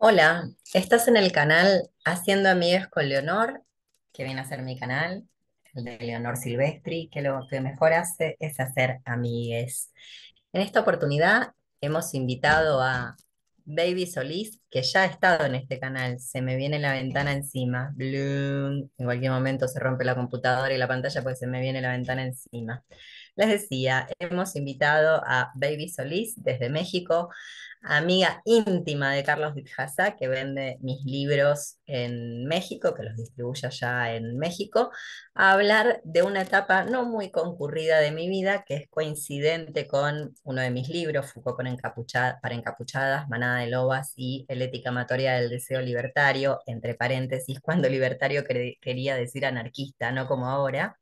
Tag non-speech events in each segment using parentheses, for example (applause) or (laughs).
Hola, estás en el canal Haciendo Amigos con Leonor, que viene a ser mi canal, el de Leonor Silvestri, que lo que mejor hace es hacer amigues. En esta oportunidad hemos invitado a Baby Solís, que ya ha estado en este canal, se me viene la ventana encima, Bloom. en cualquier momento se rompe la computadora y la pantalla pues se me viene la ventana encima. Les decía, hemos invitado a Baby Solís desde México, amiga íntima de Carlos Vizcasa, que vende mis libros en México, que los distribuye allá en México, a hablar de una etapa no muy concurrida de mi vida, que es coincidente con uno de mis libros, Foucault para encapuchadas, Manada de Lobas y El ética amatoria del deseo libertario, entre paréntesis, cuando libertario quería decir anarquista, no como ahora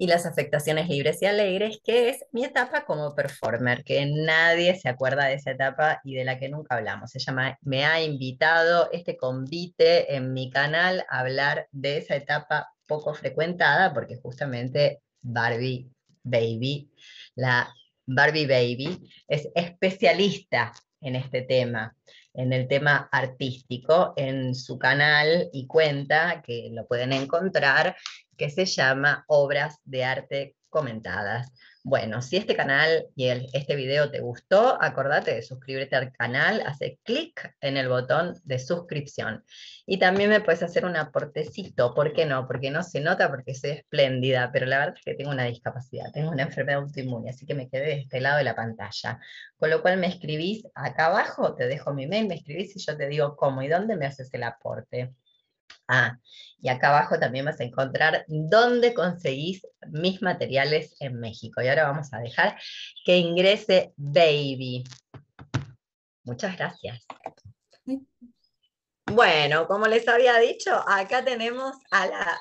y las afectaciones libres y alegres, que es mi etapa como performer, que nadie se acuerda de esa etapa y de la que nunca hablamos. llama me ha invitado este convite en mi canal a hablar de esa etapa poco frecuentada, porque justamente Barbie Baby, la Barbie Baby, es especialista en este tema en el tema artístico en su canal y cuenta, que lo pueden encontrar, que se llama Obras de Arte comentadas. Bueno, si este canal y el, este video te gustó, acordate de suscribirte al canal, hace clic en el botón de suscripción. Y también me puedes hacer un aportecito, ¿por qué no? Porque no se nota porque soy espléndida, pero la verdad es que tengo una discapacidad, tengo una enfermedad autoinmune, así que me quedé de este lado de la pantalla. Con lo cual me escribís acá abajo, te dejo mi mail, me escribís y yo te digo cómo y dónde me haces el aporte. Ah, y acá abajo también vas a encontrar dónde conseguís mis materiales en México. Y ahora vamos a dejar que ingrese Baby. Muchas gracias. Bueno, como les había dicho, acá tenemos a la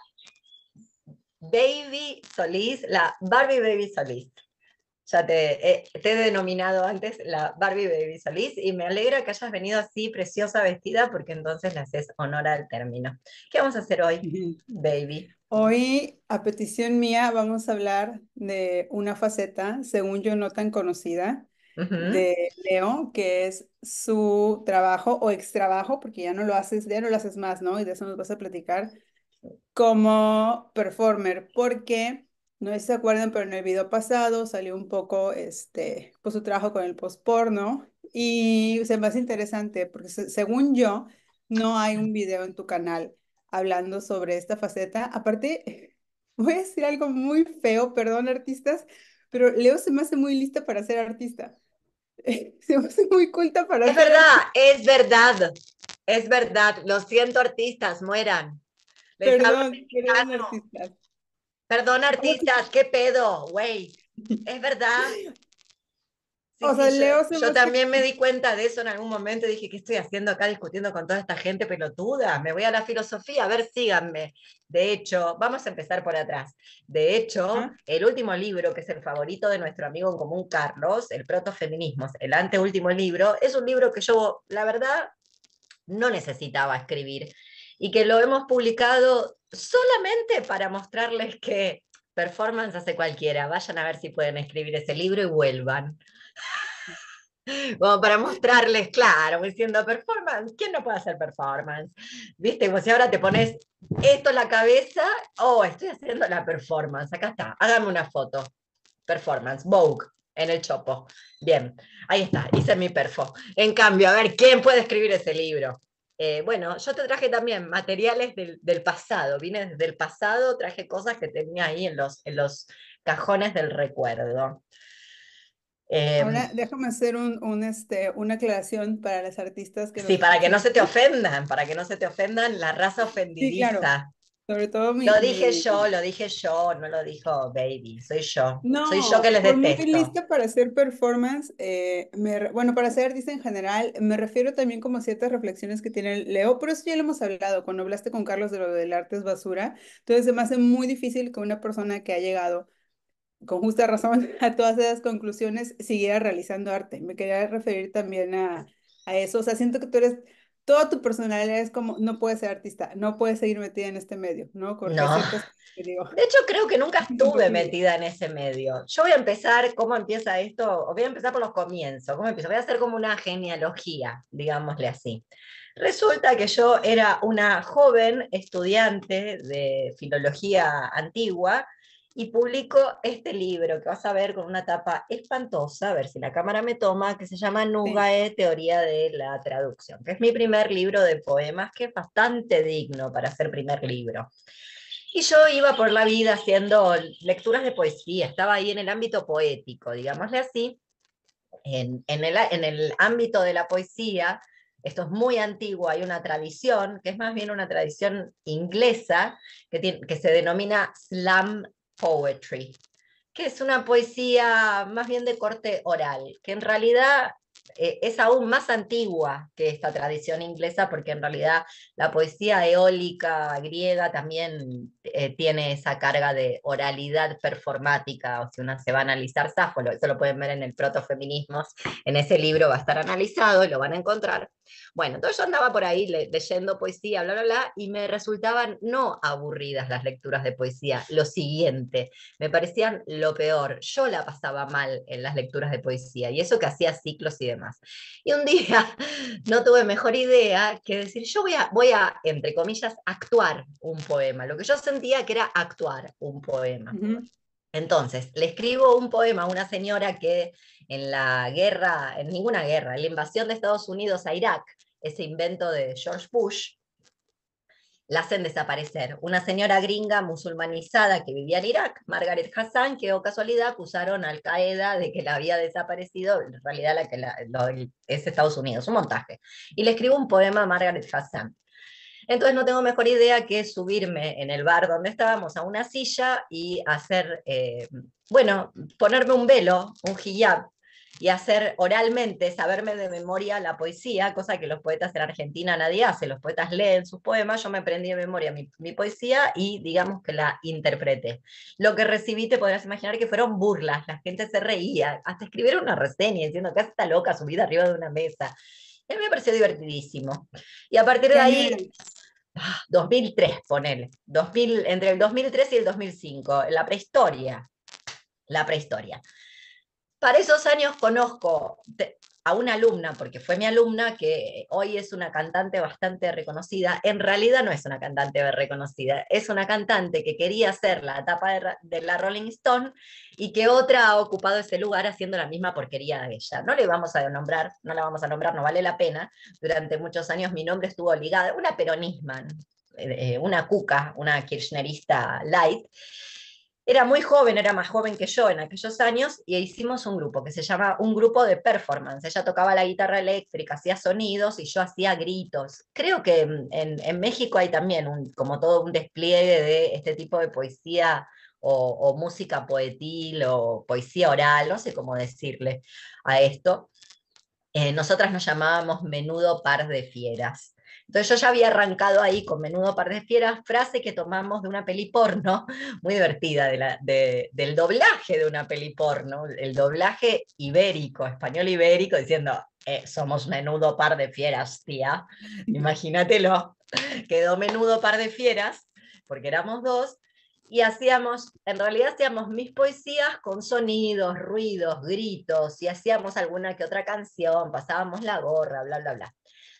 Baby Solís, la Barbie Baby Solís ya te, te, he denominado antes la Barbie Baby Solís y me alegra que hayas venido así preciosa vestida porque entonces le haces honor al término. ¿Qué vamos a hacer hoy, (laughs) baby? Hoy, a petición mía, vamos a hablar de una faceta, según yo, no tan conocida de Leo, que es su trabajo o extrabajo, porque ya no lo haces, ya no lo haces más, ¿no? Y de eso nos vas a platicar como performer, porque no sé si se acuerdan, pero en el video pasado salió un poco este, pues, su trabajo con el postporno y se me hace interesante porque según yo, no hay un video en tu canal hablando sobre esta faceta. Aparte, (laughs) voy a decir algo muy feo, perdón artistas, pero Leo se me hace muy lista para ser artista. (laughs) Se me hace muy culta para es ser verdad, Es verdad, es verdad, es verdad. Lo siento artistas, mueran. perdón, artistas. Perdón, artistas, qué pedo, güey. Es verdad. yo, también me di cuenta de eso en algún momento. y Dije, ¿qué estoy haciendo acá discutiendo con toda esta gente pelotuda? Me voy a la filosofía, a ver, síganme. De hecho, vamos a empezar por atrás. De hecho, el último libro, que es el favorito de nuestro amigo en común Carlos, El protofeminismo. el anteúltimo libro, es un libro que yo, la verdad, no necesitaba escribir y que lo hemos publicado solamente para mostrarles que performance hace cualquiera. Vayan a ver si pueden escribir ese libro y vuelvan. (laughs) Como para mostrarles, claro, diciendo performance, ¿quién no puede hacer performance? ¿Viste? Como si ahora te pones esto en la cabeza, oh, estoy haciendo la performance, acá está, hágame una foto. Performance, Vogue, en el chopo. Bien, ahí está, hice mi perfo. En cambio, a ver, ¿quién puede escribir ese libro? Eh, bueno, yo te traje también materiales del, pasado, vine desde el pasado, traje cosas que tenía ahí en los, en los cajones del recuerdo. Eh, déjame hacer un, un, este, una aclaración para las artistas que... Sí, para que no se te ofendan, para que no se te ofendan la raza ofendidista. Sobre todo mi, lo dije yo, lo dije yo, no lo dijo Baby, soy yo. No, soy yo que les detesto. Muy lista para hacer performance, eh, me, bueno, para hacer artista en general, me refiero también como a ciertas reflexiones que tiene Leo, pero eso ya lo hemos hablado cuando hablaste con Carlos de lo del arte es basura. Entonces se me hace muy difícil que una persona que ha llegado con justa razón (laughs) a todas esas conclusiones siguiera realizando arte. Me quería referir también a, a eso. O sea, siento que tú eres toda tu personalidad es como, no puedes ser artista, no puedes seguir metida en este medio, ¿no? De hecho, creo que nunca (laughs) estuve metida en ese medio. Yo voy a empezar, ¿cómo empieza esto? voy a empezar por los comienzos. ¿Cómo Voy a hacer como una genealogía, digámosle así. Resulta que yo era una joven estudiante de filología antigua, y publico este libro que vas a ver con una tapa espantosa, a ver si la cámara me toma, que se llama Nugae, Teoría de la Traducción, que es mi primer libro de poemas, que es bastante digno para ser primer libro. Y yo iba por la vida haciendo lecturas de poesía, estaba ahí en el ámbito poético, digámosle así, en, el, ámbito de la poesía, esto es muy antiguo, hay una tradición, que es más bien una tradición inglesa, que, que se denomina slam poetry, que es una poesía más bien de corte oral, que en realidad eh, es aún más antigua que esta tradición inglesa, porque en realidad la poesía eólica griega también eh, tiene esa carga de oralidad performática, o si uno se va a analizar Sáfolo, eso lo pueden ver en el Protofeminismos, en ese libro va a estar analizado y lo van a encontrar. Bueno, entonces yo andaba por ahí leyendo poesía, bla, bla, bla, y me resultaban no aburridas las lecturas de poesía, lo siguiente, me parecían lo peor, yo la pasaba mal en las lecturas de poesía, y eso que hacía ciclos y demás. Y un (laughs) día no tuve mejor idea que decir, yo voy a, voy a entre comillas, actuar un poema, lo que yo sentía que era actuar un poema. Entonces, le escribo un poema a una señora que en la guerra, en ninguna guerra, en la invasión de Estados Unidos a Irak, ese invento de George Bush, la hacen desaparecer. Una señora gringa musulmanizada que vivía en Irak, Margaret Hassan, que o casualidad acusaron a Al Qaeda de que la había desaparecido, en realidad la que es Estados Unidos, un montaje. Y le escribo un poema a Margaret Hassan. Entonces no tengo mejor idea que subirme en el bar donde estábamos a una silla y hacer, eh, bueno, ponerme un velo, un hijab, y hacer oralmente, saberme de memoria la poesía, cosa que los poetas en Argentina nadie hace, los poetas leen sus poemas, yo me aprendí de memoria mi, poesía y digamos que la interpreté. Lo que recibí te podrás imaginar que fueron burlas, la gente se reía, hasta escribieron una reseña diciendo que está loca subida arriba de una mesa. él me pareció divertidísimo. Y a partir de ahí... 2003, ah, ponele. 2000, entre el 2003 y el 2005, la prehistoria. La prehistoria para esos años conozco a una alumna, porque fue mi alumna, que hoy es una cantante bastante reconocida. En realidad no es una cantante reconocida, es una cantante que quería ser la etapa de, la Rolling Stone y que otra ha ocupado ese lugar haciendo la misma porquería de ella. No le vamos a nombrar, no la vamos a nombrar, no vale la pena. Durante muchos años mi nombre estuvo ligado, una peronisma, eh, eh, una cuca, una kirchnerista light era muy joven, era más joven que yo en aquellos años, y hicimos un grupo que se llama un grupo de performance. Ella tocaba la guitarra eléctrica, hacía sonidos y yo hacía gritos. Creo que en, México hay también un, como todo un despliegue de este tipo de poesía o, música poetil o poesía oral, no sé cómo decirle a esto. Eh, nosotras nos llamábamos menudo par de fieras. Entonces yo ya había arrancado ahí con Menudo Par de Fieras, frase que tomamos de una peli porno, (laughs) muy divertida, del doblaje de una peli porno, el doblaje ibérico, español ibérico, diciendo, eh, somos menudo par de fieras, tía, (laughs) imagínatelo. Quedó menudo par de fieras, porque éramos dos, y hacíamos, en realidad hacíamos mis poesías con sonidos, ruidos, gritos, y hacíamos alguna que otra canción, pasábamos la gorra, bla, bla, bla.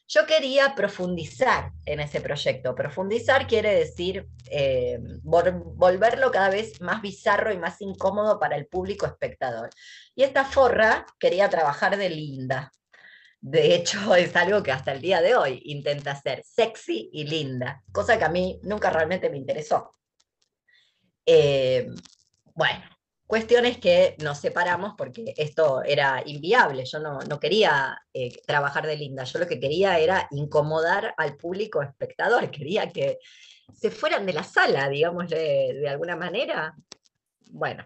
Yo quería profundizar en ese proyecto. Profundizar quiere decir eh, volverlo cada vez más bizarro y más incómodo para el público espectador. Y esta forra quería trabajar de linda. De hecho, (laughs) es algo que hasta el día de hoy intenta ser sexy y linda, cosa que a mí nunca realmente me interesó. Eh, bueno, cuestiones que nos separamos porque esto era inviable, yo no, quería eh, trabajar de linda, yo lo que quería era incomodar al público espectador, (laughs) quería que se fueran de la sala, digamos, de alguna manera. Bueno,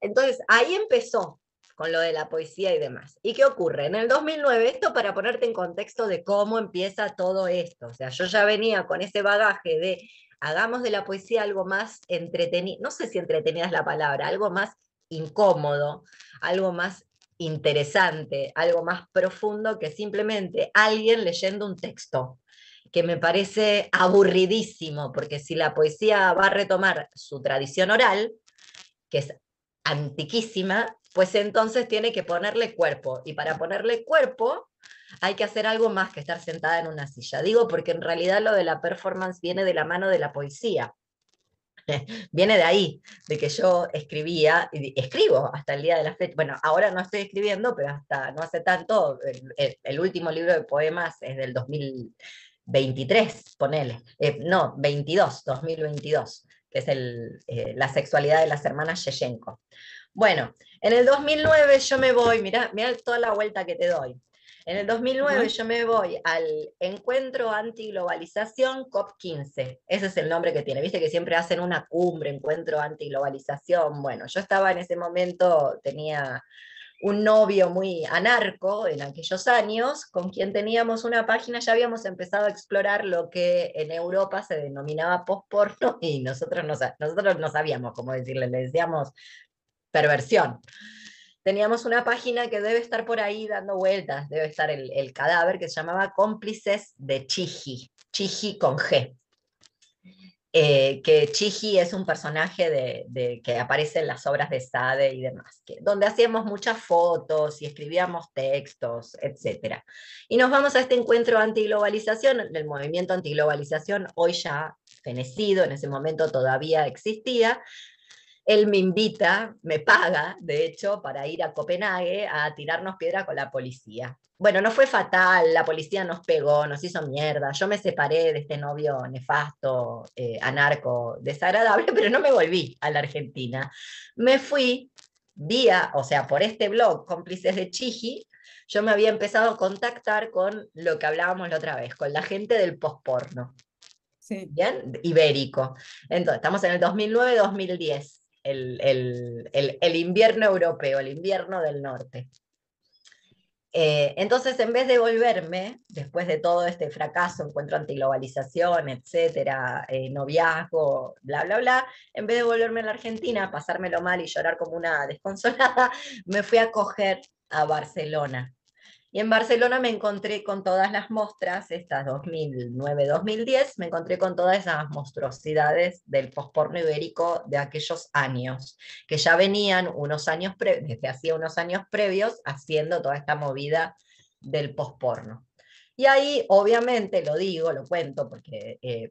entonces ahí empezó con lo de la poesía y demás. ¿Y qué ocurre? En el 2009, esto para ponerte en contexto de cómo empieza todo esto, o sea, yo ya venía con ese bagaje de hagamos de la poesía algo más entretenido, no sé si entretenida es la palabra, algo más incómodo, algo más interesante, algo más profundo que simplemente alguien leyendo un texto, que me parece aburridísimo, porque si la poesía va a retomar su tradición oral, que es antiquísima, pues entonces tiene que ponerle cuerpo. Y para ponerle cuerpo hay que hacer algo más que estar sentada en una silla. Digo porque en realidad lo de la performance viene de la mano de la poesía. (laughs) viene de ahí, de que yo escribía, y escribo hasta el día de la fecha. Bueno, ahora no estoy escribiendo, pero hasta no hace tanto, el, último libro de poemas es del 2023, ponele. Eh, no, 22, 2022, que es el, eh, La sexualidad de las hermanas Yeshenko. Bueno, en el 2009 yo me voy, Mira, mira toda la vuelta que te doy. En el 2009 yo me voy al Encuentro Antiglobalización COP15. Ese es el nombre que tiene. Viste que siempre hacen una cumbre, Encuentro Antiglobalización. Bueno, yo estaba en ese momento, tenía un novio muy anarco en aquellos años, con quien teníamos una página, ya habíamos empezado a explorar lo que en Europa se denominaba post-porno y nosotros no, nosotros no sabíamos cómo decirle, le decíamos perversión teníamos una página que debe estar por ahí dando vueltas, debe estar el, cadáver, que se llamaba Cómplices de Chiji, Chiji con G. Eh, que Chiji es un personaje de, que aparece en las obras de Sade y demás, que, donde hacíamos muchas fotos y escribíamos textos, etc. Y nos vamos a este encuentro antiglobalización, el movimiento antiglobalización, hoy ya fenecido, en ese momento todavía existía, él me invita, me paga, de hecho, para ir a Copenhague a tirarnos piedra con la policía. Bueno, no fue fatal, la policía nos pegó, nos hizo mierda, yo me separé de este novio nefasto, eh, anarco, desagradable, (laughs) pero no me volví a la Argentina. Me fui vía, o sea, por este blog, cómplices de Chiji, yo me había empezado a contactar con lo que hablábamos la otra vez, con la gente del posporno. Sí. ¿Bien? Ibérico. Entonces, estamos en el 2009-2010 el, invierno europeo, el invierno del norte. Eh, entonces, en vez de volverme, después de todo este fracaso, encuentro antiglobalización, etcétera, eh, noviazgo, bla, bla, bla, en vez de volverme a la Argentina, pasármelo mal y llorar como una (laughs) desconsolada, me fui a coger a Barcelona. Y en Barcelona me encontré con todas las muestras, estas 2009-2010, me encontré con todas esas monstruosidades del postporno ibérico de aquellos años, que ya venían unos años desde hacía unos años previos haciendo toda esta movida del postporno Y ahí, obviamente, lo digo, lo cuento, porque eh,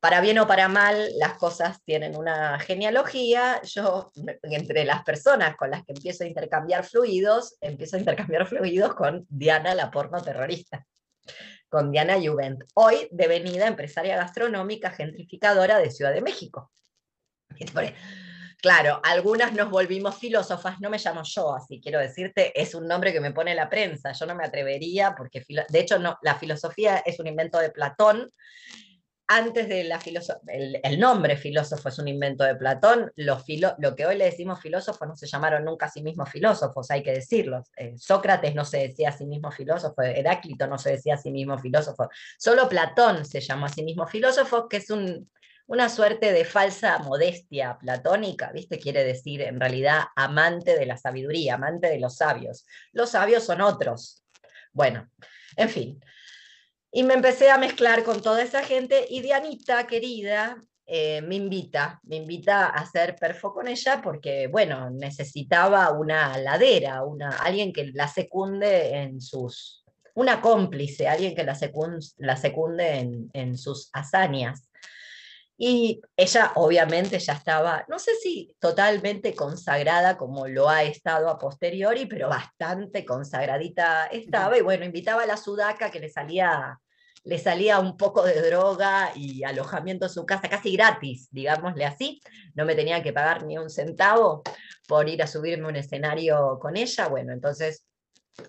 para bien o para mal, las cosas tienen una genealogía. Yo, entre las personas con las que empiezo a intercambiar fluidos, empiezo a intercambiar fluidos con Diana, la porno terrorista, con Diana Juvent, hoy devenida empresaria gastronómica gentrificadora de Ciudad de México. Claro, algunas nos volvimos filósofas, no me llamo yo así, quiero decirte, es un nombre que me pone la prensa, yo no me atrevería porque, de hecho, no, la filosofía es un invento de Platón antes de la el, nombre filósofo es un invento de Platón, los lo que hoy le decimos filósofos no se llamaron nunca a sí mismos filósofos, hay que decirlo. Eh, Sócrates no se decía a sí mismo filósofo, Heráclito no se decía a sí mismo filósofo, solo Platón se llamó a sí mismo filósofo, que es una suerte de falsa modestia platónica, ¿viste? Quiere decir en realidad amante de la sabiduría, amante de los sabios. Los sabios son otros. Bueno, en fin. Y me empecé a mezclar con toda esa gente y Dianita, querida, eh, me invita, me invita a hacer perfo con ella porque, bueno, necesitaba una ladera, una, alguien que la secunde en sus, una cómplice, alguien que la, secunde, la secunde en, en, sus hazañas. Y ella obviamente ya estaba, no sé si totalmente consagrada como lo ha estado a posteriori, pero bastante consagradita estaba. Y bueno, invitaba a la sudaca que le salía le salía un poco de droga y alojamiento en su casa, casi gratis, digámosle así. No me tenía que pagar ni un centavo por ir a subirme un escenario con ella. Bueno, entonces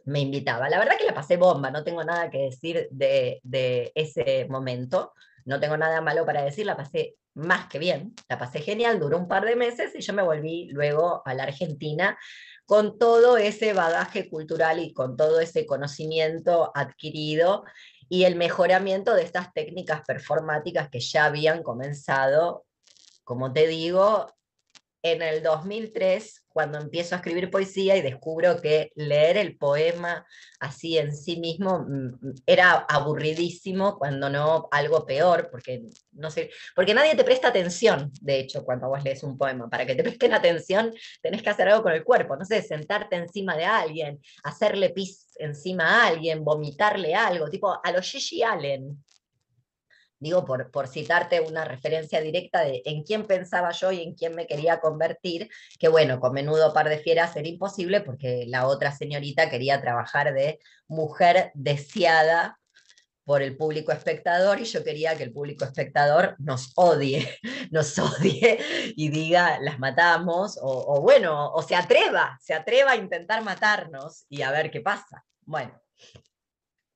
me invitaba. La verdad que la pasé bomba, no tengo nada que decir de, de ese momento. No tengo nada malo para decir, la pasé más que bien, la pasé genial, duró un par de meses y yo me volví luego a la Argentina con todo ese bagaje cultural y con todo ese conocimiento adquirido y el mejoramiento de estas técnicas performáticas que ya habían comenzado, como te digo, en el 2003, cuando empiezo a escribir poesía y descubro que leer el poema así en sí mismo mm, mm, era aburridísimo, cuando no algo peor, porque, no sé, porque nadie te presta atención, de hecho, cuando vos lees un poema. Para que te presten atención tenés que hacer algo con el cuerpo, no sé, sentarte encima de alguien, hacerle pis encima a alguien, vomitarle algo, tipo a los Gigi Allen digo por, citarte una referencia directa de en quién pensaba yo y en quién me quería convertir, que bueno, con menudo par de fieras era imposible porque la otra señorita quería trabajar de mujer deseada por el público espectador y yo quería que el público espectador nos odie, (laughs) nos odie y diga, las matamos, o, o, bueno, o se atreva, se atreva a intentar matarnos y a ver qué pasa. Bueno,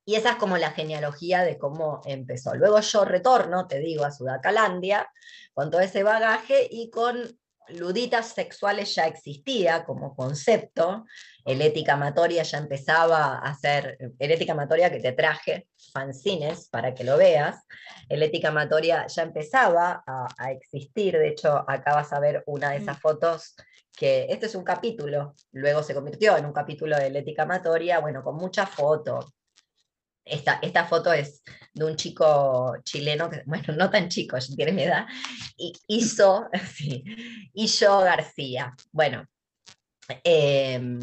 y esa es como la genealogía de cómo empezó. Luego yo retorno, te digo, a Sudacalandia con todo ese bagaje y con luditas sexuales ya existía como concepto, el ética amatoria ya empezaba a ser, el ética amatoria que te traje, fanzines, para que lo veas, el ética amatoria ya empezaba a, existir, de hecho acá vas a ver una de esas mm. fotos que este es un capítulo, luego se convirtió en un capítulo de ética amatoria, bueno, con muchas fotos, esta, foto es de un chico chileno, que, bueno, no tan chico, tiene mi edad, y hizo, y (laughs) yo García. Bueno, em,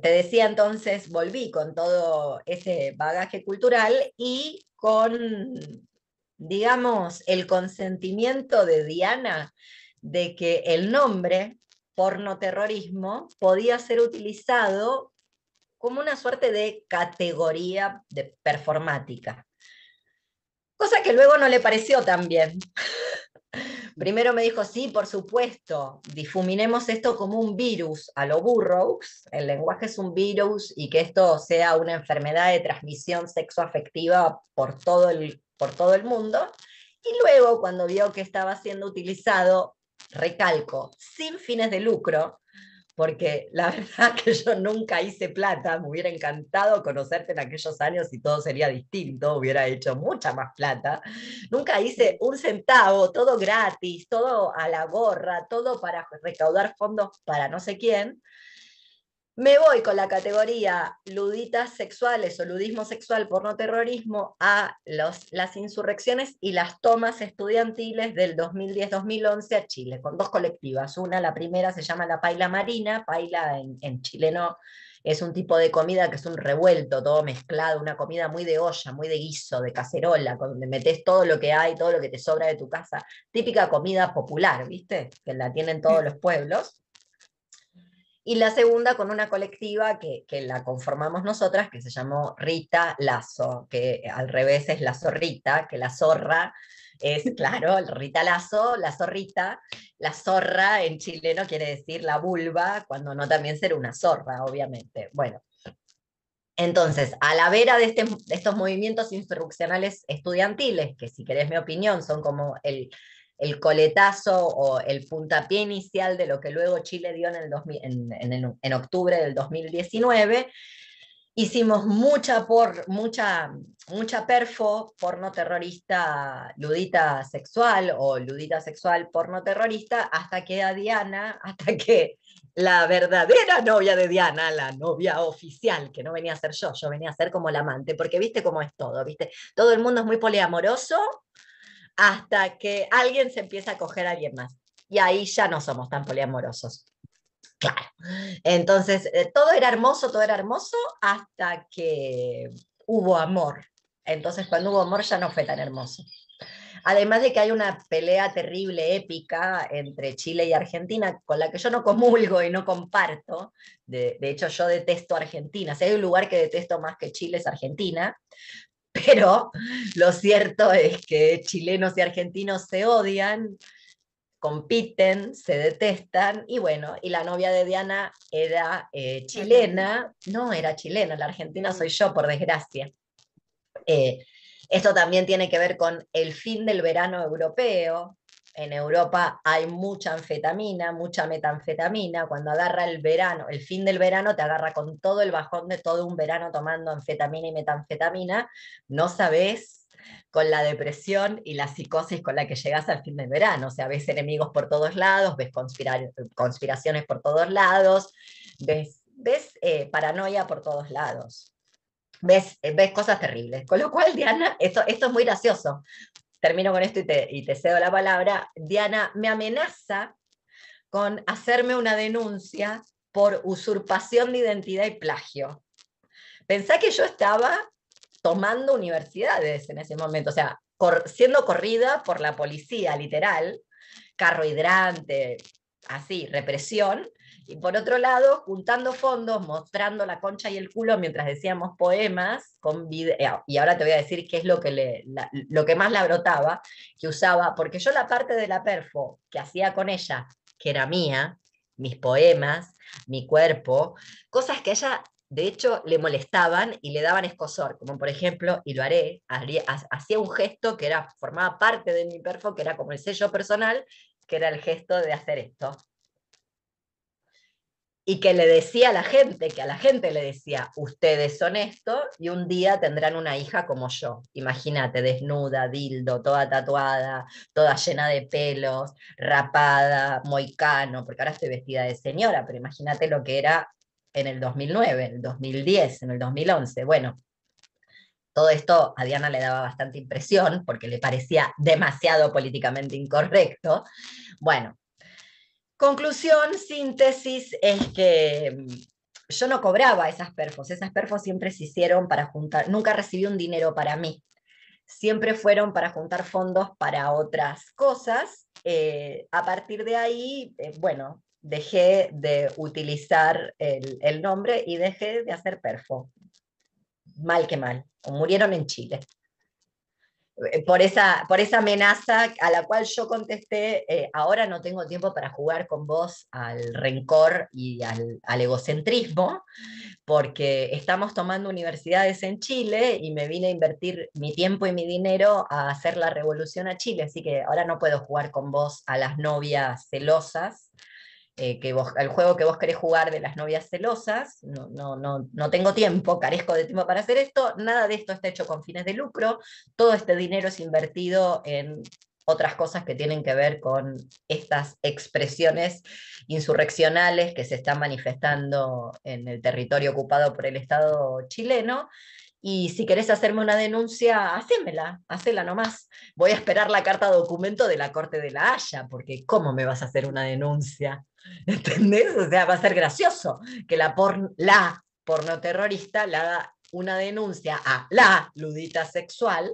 te decía entonces, volví con todo ese bagaje cultural y con, digamos, el consentimiento de Diana de que el nombre porno terrorismo podía ser utilizado como una suerte de categoría de performática. Cosa que luego no le pareció tan bien. (laughs) Primero me dijo, sí, por supuesto, difuminemos esto como un virus a los Burroughs, el lenguaje es un virus y que esto sea una enfermedad de transmisión sexoafectiva por todo el, por todo el mundo. Y luego, cuando vio que estaba siendo utilizado, recalco, sin fines de lucro, porque la (laughs) verdad que yo nunca hice plata, me hubiera encantado conocerte en aquellos años y todo sería distinto, hubiera hecho mucha más plata. Nunca hice un centavo, todo gratis, todo a la gorra, todo para recaudar fondos para no sé quién. Me voy con la categoría luditas sexuales o ludismo sexual por no terrorismo a los, las insurrecciones y las tomas estudiantiles del 2010-2011 a Chile, con dos colectivas. Una, la primera se llama la paila marina, paila en, chileno es un tipo de comida que es un revuelto, todo mezclado, una comida muy de olla, muy de guiso, de cacerola, donde metes todo lo que hay, todo lo que te sobra de tu casa. Típica comida popular, ¿viste? Que la tienen todos mm. los pueblos y la segunda con una colectiva que, que, la conformamos nosotras, que se llamó Rita Lazo, que al revés es la zorrita, que la zorra es, (laughs) claro, Rita Lazo, la zorrita, la zorra en chileno quiere decir la vulva, cuando no también ser una zorra, obviamente. Bueno, entonces, a la vera de, este, estos movimientos instruccionales estudiantiles, que si querés mi opinión son como el, el coletazo o el puntapié inicial de lo que luego Chile dio en, el en, octubre del 2019. Hicimos mucha, por, mucha, mucha perfo porno terrorista ludita sexual o ludita sexual porno terrorista hasta que a Diana, (laughs) hasta que la verdadera novia de Diana, la novia oficial, que no venía a ser yo, yo venía a ser como la amante, porque viste cómo es todo, viste, todo el mundo es muy poliamoroso hasta que alguien se empieza a coger a alguien más. Y ahí ya no somos tan poliamorosos. Claro. Entonces, eh, todo era hermoso, todo era hermoso, hasta que hubo amor. Entonces, cuando hubo amor ya no fue tan hermoso. Además de que hay una pelea terrible, épica, entre Chile y Argentina, con la que yo no comulgo y no comparto. De, de hecho, yo detesto Argentina. Si hay un lugar que detesto más que Chile es Argentina, pero lo cierto es que chilenos y argentinos se odian, compiten, se detestan, y bueno, y la novia de Diana era eh, chilena, no era chilena, la argentina soy yo, por desgracia. Eh, esto también tiene que ver con el fin del verano europeo, en Europa hay mucha anfetamina, mucha metanfetamina, cuando agarra el verano, el fin del verano te agarra con todo el bajón de todo un verano tomando anfetamina y metanfetamina, no sabes con la depresión y la psicosis con la que llegas al fin del verano. O sea, ves enemigos por todos lados, ves conspiraciones por todos lados, ves, eh, paranoia por todos lados. Ves, eh, ves, cosas terribles. Con lo cual, Diana, esto, esto es muy gracioso, termino con esto y te, cedo la palabra, Diana me amenaza con hacerme una denuncia por usurpación de identidad y plagio. Pensá que yo estaba tomando universidades en ese momento, o sea, siendo corrida por la policía, literal, carro hidrante, así, represión, y por otro lado, juntando fondos, mostrando la concha y el culo mientras decíamos poemas, con eh, y ahora te voy a decir qué es lo que, lo que más la brotaba, que usaba, porque yo la parte de la perfo que hacía con ella, que era mía, mis poemas, mi cuerpo, cosas que a ella de hecho le molestaban y le daban escosor, como por ejemplo, y lo haré, hacía un gesto que era, formaba parte de mi perfo, que era como el sello personal, que era el gesto de hacer esto y que le decía a la gente, que a la gente le decía, ustedes son esto y un día tendrán una hija como yo. Imagínate, desnuda, dildo, toda tatuada, toda llena de pelos, rapada, moicano, porque ahora estoy vestida de señora, pero imagínate lo que era en el 2009, en el 2010, en el 2011. Bueno, todo esto a Diana le daba bastante impresión porque le parecía demasiado políticamente incorrecto. Bueno, Conclusión, síntesis, es que mm, yo no cobraba esas perfos, esas perfos siempre se hicieron para juntar, nunca recibí un dinero para mí, siempre fueron para juntar fondos para otras cosas. Eh, a partir de ahí, eh, bueno, dejé de utilizar el, nombre y dejé de hacer perfo. Mal que mal, murieron en Chile. Eh, por esa, amenaza a la cual yo contesté, eh, ahora no tengo tiempo para jugar con vos al rencor y al, al, egocentrismo, porque estamos tomando universidades en Chile y me vine a invertir mi tiempo y mi dinero a hacer la revolución a Chile, así que ahora no puedo jugar con vos a las novias celosas eh, el juego que vos querés jugar de las novias celosas, no, no, no tengo tiempo, carezco de tiempo para hacer esto, nada de esto está hecho con fines de lucro, todo este dinero es invertido en otras cosas que tienen que ver con estas expresiones insurreccionales que se están manifestando en el territorio ocupado por el Estado chileno. Y si querés hacerme una denuncia, hacémela, hacela nomás. Voy a esperar la carta documento de la Corte de la Haya, porque ¿cómo me vas a hacer una denuncia? (laughs) ¿Entendés? O sea, va a ser gracioso que la, por, la terrorista le da una denuncia a la ludita sexual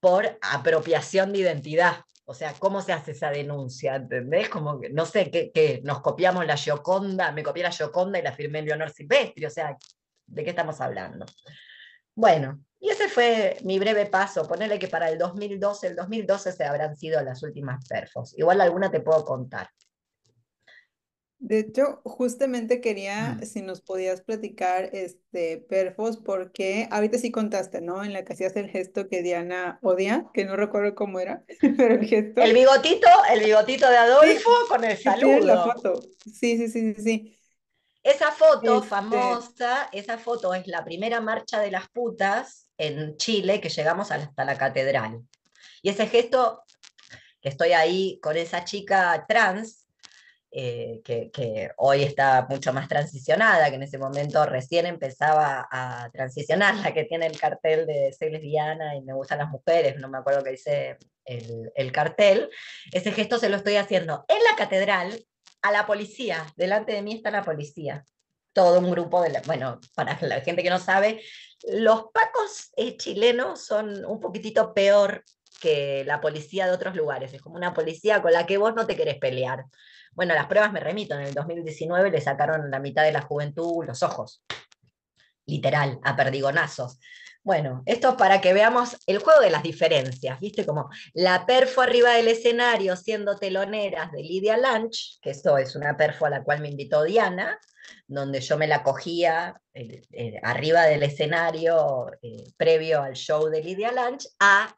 por apropiación de identidad. O sea, ¿cómo se hace esa denuncia? ¿Entendés? Como que, no sé, que, nos copiamos la Gioconda, me copié la Gioconda y la firmé en Leonor Silvestri. O sea, ¿de qué estamos hablando? Bueno, y ese fue mi breve paso. Ponerle que para el 2012, el 2012 se habrán sido las últimas perfos. Igual alguna te puedo contar. De hecho, justamente quería, si nos podías platicar, este, Perfos, porque ahorita sí contaste, ¿no? En la que hacías el gesto que Diana odia, que no recuerdo cómo era, (laughs) pero el gesto. El bigotito, el bigotito de Adolfo con el saludo. Sí, Sí, sí, sí, Esa foto este famosa, esa foto es la primera marcha de las putas en Chile que llegamos hasta la catedral. Y ese gesto, que estoy ahí con esa chica trans, eh, que, hoy está mucho más transicionada, que en ese momento recién empezaba a transicionar, la que tiene el cartel de Soy lesbiana y me gustan las mujeres, no me acuerdo qué dice el, cartel. Ese gesto se lo estoy haciendo en la catedral a la policía, delante de mí está la policía todo un grupo de, bueno, para la gente que no sabe, los pacos eh, chilenos son un poquitito peor que la policía de otros lugares. Es como una policía con la que vos no te querés pelear. Bueno, las pruebas me remito, en el 2019 le sacaron la mitad de la juventud los ojos, literal, a perdigonazos. Bueno, esto es para que veamos el juego de las diferencias, ¿viste? Como la perfo arriba del escenario siendo teloneras de Lidia Lunch, que eso es una perfo a la cual me invitó Diana, donde yo me la cogía eh, eh, arriba del escenario eh, previo al show de Lidia Lunch, a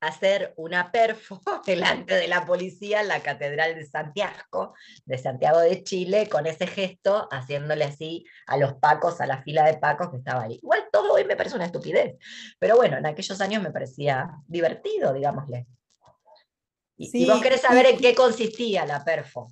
hacer una perfo (laughs) delante de la policía en la Catedral de Santiago, de Santiago de Chile, con ese gesto, haciéndole así a los pacos, a la fila de pacos que estaba ahí. Igual todo hoy me parece una estupidez, pero bueno, en aquellos años me parecía divertido, digámosle. Y, vos querés saber en qué consistía la perfo.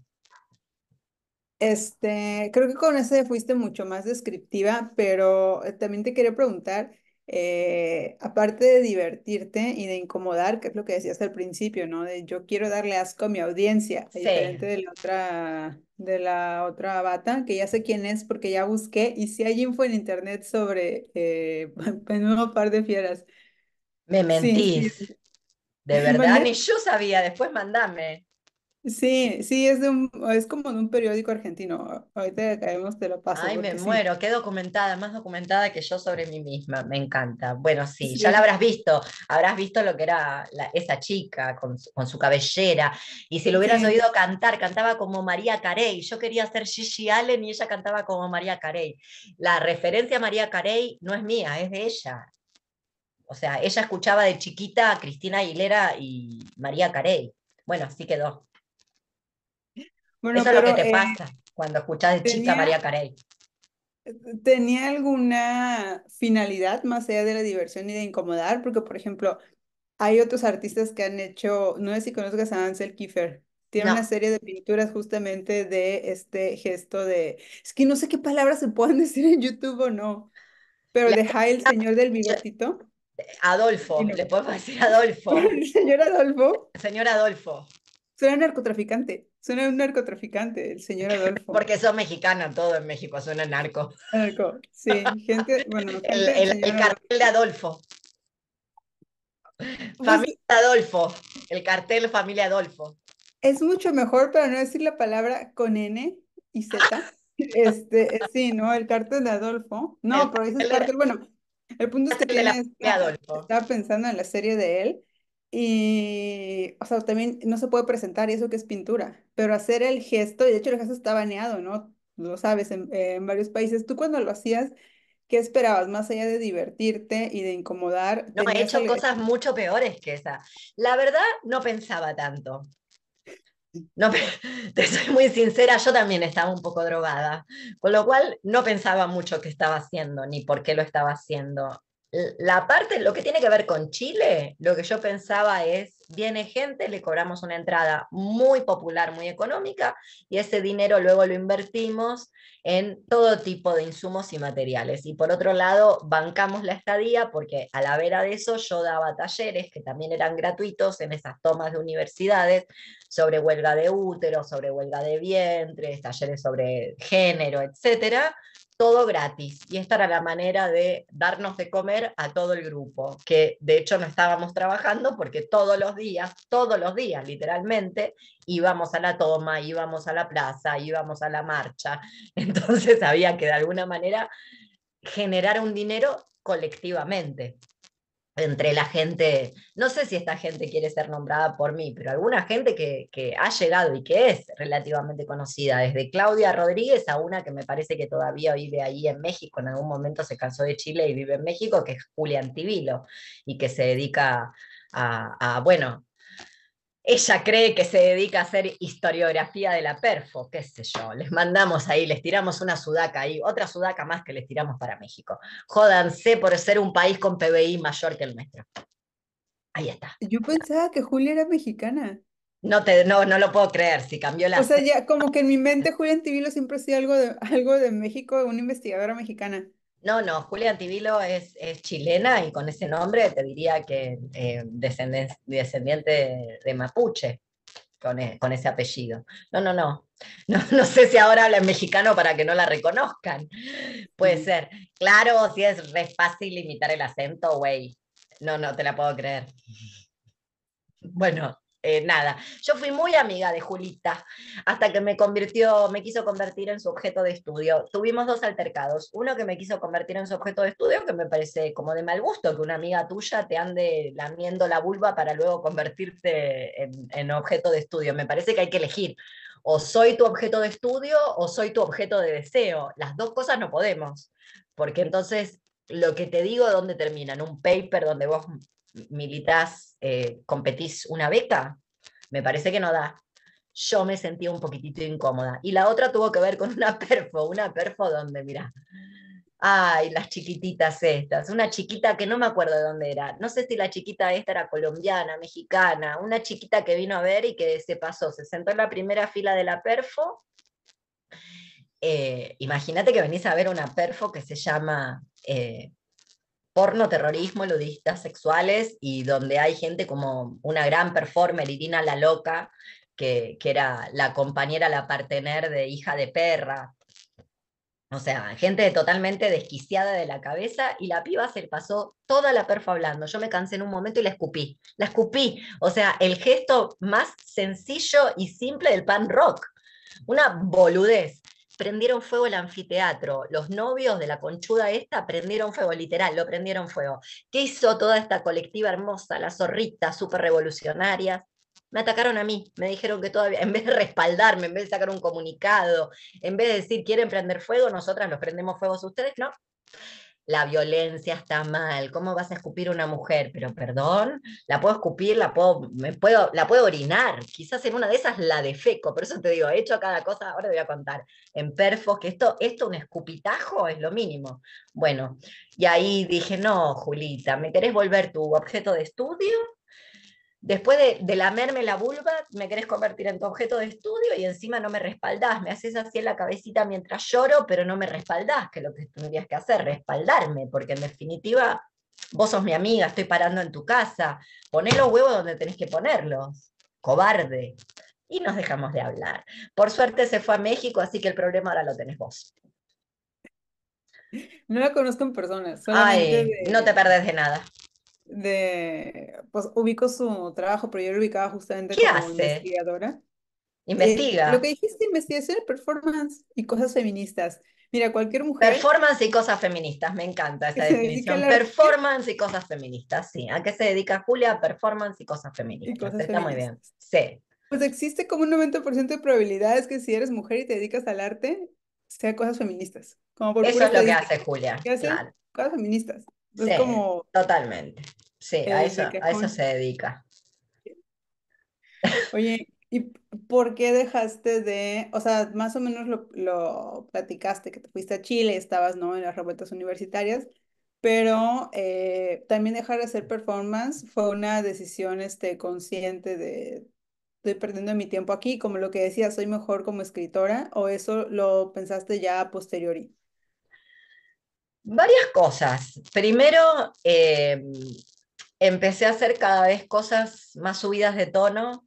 Este, creo que con ese fuiste mucho más descriptiva, pero eh, también te quería preguntar eh, aparte de divertirte y de incomodar, que es lo que decías al principio, ¿no? De yo quiero darle asco a mi audiencia, diferente de la otra de la otra bata, que ya sé quién es porque ya busqué y si alguien hay info en internet sobre eh, (laughs) un par de fieras. Me mentís. de (laughs) verdad, ni yo sabía, después mandame. Sí, sí, es es como de un periódico argentino. Ahorita que caemos te lo paso. Ay, me muero, qué documentada, más documentada que yo sobre mí misma, me encanta. Bueno, sí, ya la habrás visto, habrás visto lo que era esa chica con, su cabellera, y si lo hubieras oído cantar, cantaba como María Carey, yo quería ser Gigi Allen y ella cantaba como María Carey. La referencia a María Carey no es mía, es de ella. O sea, ella escuchaba de chiquita a Cristina Aguilera y María Carey. Bueno, así quedó. Eso es lo que te eh, pasa cuando escuchas de chica María Carey. ¿Tenía alguna finalidad más allá de la diversión y de incomodar? Porque, por ejemplo, hay otros artistas que han hecho, no sé si conozcas a Ansel Kiefer. Tiene una serie de pinturas justamente de este gesto de, es que no sé qué palabras se pueden (laughs) decir en YouTube o no, pero de el señor del bigotito. Adolfo, le puedo decir Adolfo. (laughs) señor Adolfo. Señor Adolfo. Era narcotraficante. Suena un narcotraficante, el señor Adolfo. Porque son mexicanos, todo en México suena narco. Narco, sí, gente, bueno. (laughs) el, cartel de Adolfo. Pues Familia Adolfo, el cartel Familia Adolfo. Es mucho mejor para no decir la palabra con N y Z. (laughs) este, sí, ¿no? El cartel de Adolfo. No, pero ese cartel, bueno, el punto es que está, estaba pensando en la serie de él y, o sea, también no se puede presentar eso que es pintura, pero hacer el gesto, y de hecho el gesto está baneado, ¿no? Lo sabes, en, varios países. Tú cuando lo hacías, ¿qué esperabas? Más allá de divertirte y de incomodar. No, he hecho cosas mucho peores que esa. La verdad, no pensaba tanto. No, (laughs) te soy muy sincera, yo también estaba un poco drogada, con lo cual no pensaba mucho qué estaba haciendo ni por qué lo estaba haciendo la parte, lo que tiene que ver con Chile, lo que yo pensaba es, viene gente, le cobramos una entrada muy popular, muy económica, y ese dinero luego lo invertimos en todo tipo de insumos y materiales. Y por otro lado, bancamos la estadía, porque a la vera de eso yo daba talleres que también eran gratuitos en esas tomas de universidades sobre huelga de útero, sobre huelga de vientre, talleres sobre género, etcétera todo gratis. Y esta era la manera de darnos de comer a todo el grupo, que de hecho no estábamos trabajando porque todos los días, todos los días literalmente, íbamos a la toma, íbamos a la plaza, íbamos a la marcha. (laughs) Entonces había que de alguna manera generar un dinero colectivamente entre la gente, no sé si esta gente quiere ser nombrada por mí, pero alguna gente que, ha llegado y que es relativamente conocida, desde Claudia Rodríguez a una que me parece que todavía vive ahí en México, en algún momento se casó de Chile y vive en México, que es Julián Tibilo, y que se dedica a, a bueno, ella cree que se dedica a hacer historiografía de la perfo, qué sé yo. Les mandamos ahí, les tiramos una sudaca ahí, otra sudaca más que les tiramos para México. Jódanse por ser un país con PBI mayor que el nuestro. Ahí está. Yo pensaba que Julia era mexicana. No, te, no, no lo puedo creer, si cambió la... O sea, ya como que en mi mente Julia Antivilo siempre ha sido algo de, algo de México, una investigadora mexicana. No, no, Julia Antivilo es, chilena y con ese nombre te diría que eh, descendiente, de mapuche, con, e, con, ese apellido. No, no, no, no. (laughs) sé si ahora habla en mexicano para que no la reconozcan. Puede ser. Claro, si es re fácil imitar el acento, güey. No, no, te la puedo creer. Bueno, eh, nada. Yo fui muy amiga de Julita hasta que me convirtió, me quiso convertir en su objeto de estudio. Tuvimos dos altercados. Uno que me quiso convertir en su objeto de estudio, que me parece como de mal gusto que una amiga tuya te ande lamiendo la vulva para luego convertirte en, en objeto de estudio. Me parece que hay que elegir. O soy tu objeto de estudio o soy tu objeto de deseo. Las dos cosas no podemos, porque entonces lo que te digo, ¿dónde termina? En un paper donde vos Militas, eh, competís una beca, me parece que no da. Yo me sentí un poquitito incómoda. Y la otra tuvo que ver con una (laughs) perfo, una perfo donde, mira, ay, las chiquititas estas, una chiquita que no me acuerdo de dónde era, no sé si la chiquita esta era colombiana, mexicana, una chiquita que vino a ver y que se pasó, se sentó en la primera fila de la perfo. Eh, imagínate que venís a ver una perfo que se llama eh, porno, terrorismo, ludistas sexuales y donde hay gente como una gran performer, Irina la Loca, que, que era la compañera, la partener de hija de perra. O sea, gente totalmente desquiciada de la cabeza y la piba se le pasó toda la perfa hablando. Yo me cansé en un momento y la escupí. La escupí. O sea, el gesto más sencillo y simple del pan rock. Una boludez prendieron fuego el anfiteatro, los novios de la conchuda esta prendieron fuego, literal, lo prendieron fuego. ¿Qué hizo toda esta colectiva hermosa, las zorritas, súper revolucionarias? Me atacaron a mí, me dijeron que todavía, en vez de respaldarme, en vez de sacar un comunicado, en vez de decir quieren prender fuego, nosotras nos prendemos fuego a ustedes, no la violencia está mal, ¿cómo vas a escupir una mujer? Pero perdón, la puedo escupir, la puedo, me puedo, la puedo orinar, quizás en una de esas la defeco, por eso te digo, he hecho cada cosa, ahora te voy a contar, en perfos, que esto, esto un escupitajo es lo mínimo. Bueno, y ahí dije, no, Julita, ¿me querés volver tu objeto de estudio? después de, lamerme la vulva, me querés convertir en tu objeto de estudio y encima no me respaldás, me haces así en la cabecita mientras lloro, pero no me respaldás, que es lo que tendrías que hacer, respaldarme, porque en definitiva vos sos mi amiga, estoy parando en tu casa, poné los huevos donde tenés que ponerlos, cobarde. Y nos dejamos de hablar. Por suerte se fue a México, así que el problema ahora lo tenés vos. No la conozco en persona. Ay, no te perdés de nada de, pues ubico su trabajo, pero yo lo ubicaba justamente como hace? investigadora. Investiga. lo que dijiste, investigación, performance y cosas feministas. Mira, cualquier mujer. Performance y cosas feministas, me encanta esa definición. Performance y cosas feministas, sí. ¿A qué se dedica Julia? Performance y cosas feministas. Está muy bien. Sí. Pues existe como un 90% de probabilidades que si eres mujer y te dedicas al arte, sea cosas feministas. Como por Eso es lo que hace Julia. ¿Qué hace? Cosas feministas. Sí, es como... Totalmente. Sí, a eh, eso, a se dedica. Oye, ¿y por qué dejaste de, o sea, más o menos lo, lo platicaste, que te fuiste a Chile, estabas, ¿no? En las revueltas universitarias, pero eh, también dejar de hacer performance fue una decisión este, consciente de, estoy perdiendo mi tiempo aquí, como lo que decía, soy mejor como escritora, o eso lo pensaste ya a posteriori. Varias cosas. Primero, eh, empecé a hacer cada vez cosas más subidas de tono.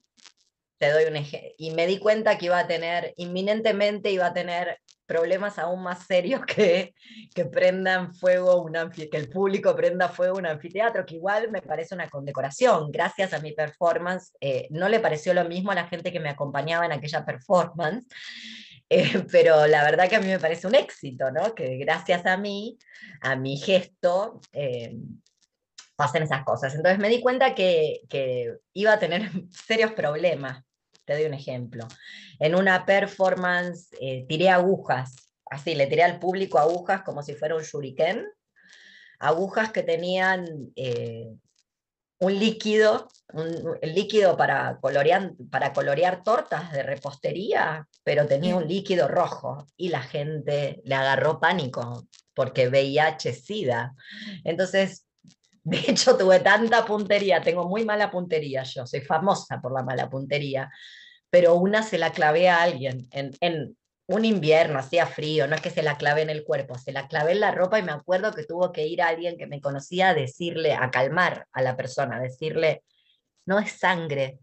Te doy un ejemplo. Y me di cuenta que iba a tener, inminentemente iba a tener problemas aún más serios (laughs) que que prendan fuego un que el público prenda fuego un anfiteatro, que igual me parece una condecoración. Gracias a mi performance, eh, no le pareció lo mismo a la gente que me acompañaba en aquella performance. Eh, pero la verdad que a mí me parece un éxito, ¿no? Que gracias a mí, a mi gesto, eh, pasen esas cosas. Entonces me di cuenta que, iba a tener (laughs) serios problemas. Te doy un ejemplo. En una performance eh, tiré agujas, así, le tiré al público agujas como si fuera un shuriken, agujas que tenían un líquido, un, líquido para colorear, para colorear tortas de repostería, pero tenía un líquido rojo y la gente le agarró pánico porque VIH, SIDA. Entonces, de hecho, tuve tanta puntería, tengo muy mala puntería yo, soy famosa por la mala puntería, pero una se la clavé a alguien en un invierno, hacía frío, no es que se la clave en el cuerpo, se la clave en la ropa y me acuerdo que tuvo que ir a alguien que me conocía a decirle, a calmar a la persona, decirle, no es sangre,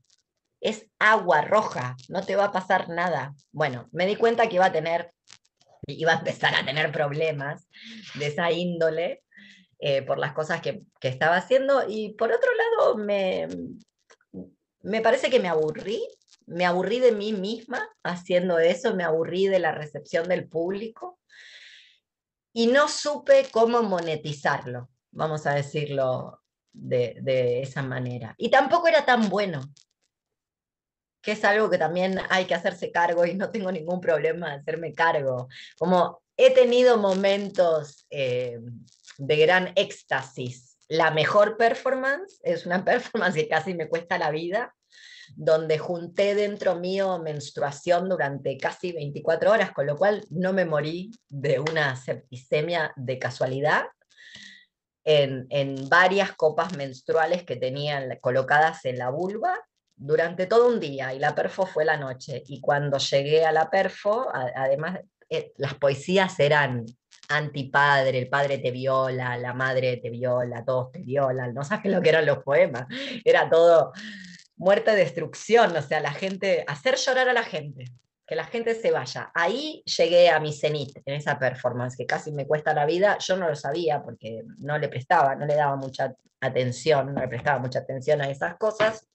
es agua roja, no te va a pasar nada. Bueno, me di cuenta que iba a tener, iba a empezar a tener problemas de esa índole eh, por las cosas que, que estaba haciendo y por otro lado me, me parece que me aburrí me aburrí de mí misma haciendo eso, me aburrí de la recepción del público y no supe cómo monetizarlo, vamos a decirlo de, esa manera. Y tampoco era tan bueno, que es algo que también hay que hacerse cargo y no tengo ningún problema de hacerme cargo. Como he tenido momentos eh, de gran éxtasis. La mejor performance es una (laughs) performance que casi me cuesta la vida, donde junté dentro mío menstruación durante casi 24 horas, con lo cual no me morí de una septicemia de casualidad. En, varias copas menstruales que tenían colocadas en la vulva durante todo un día y la perfo fue la noche. Y cuando llegué a la perfo, además eh, las poesías eran antipadre, el padre te viola, la madre te viola, todos te violan, no sabes lo que eran los poemas, era todo muerte, destrucción, o sea, la gente, hacer llorar a la gente, que la gente se vaya. Ahí llegué a mi cenit en esa performance que casi me cuesta la vida, yo no lo sabía porque no le prestaba, no le daba mucha atención, no le prestaba mucha atención a esas cosas.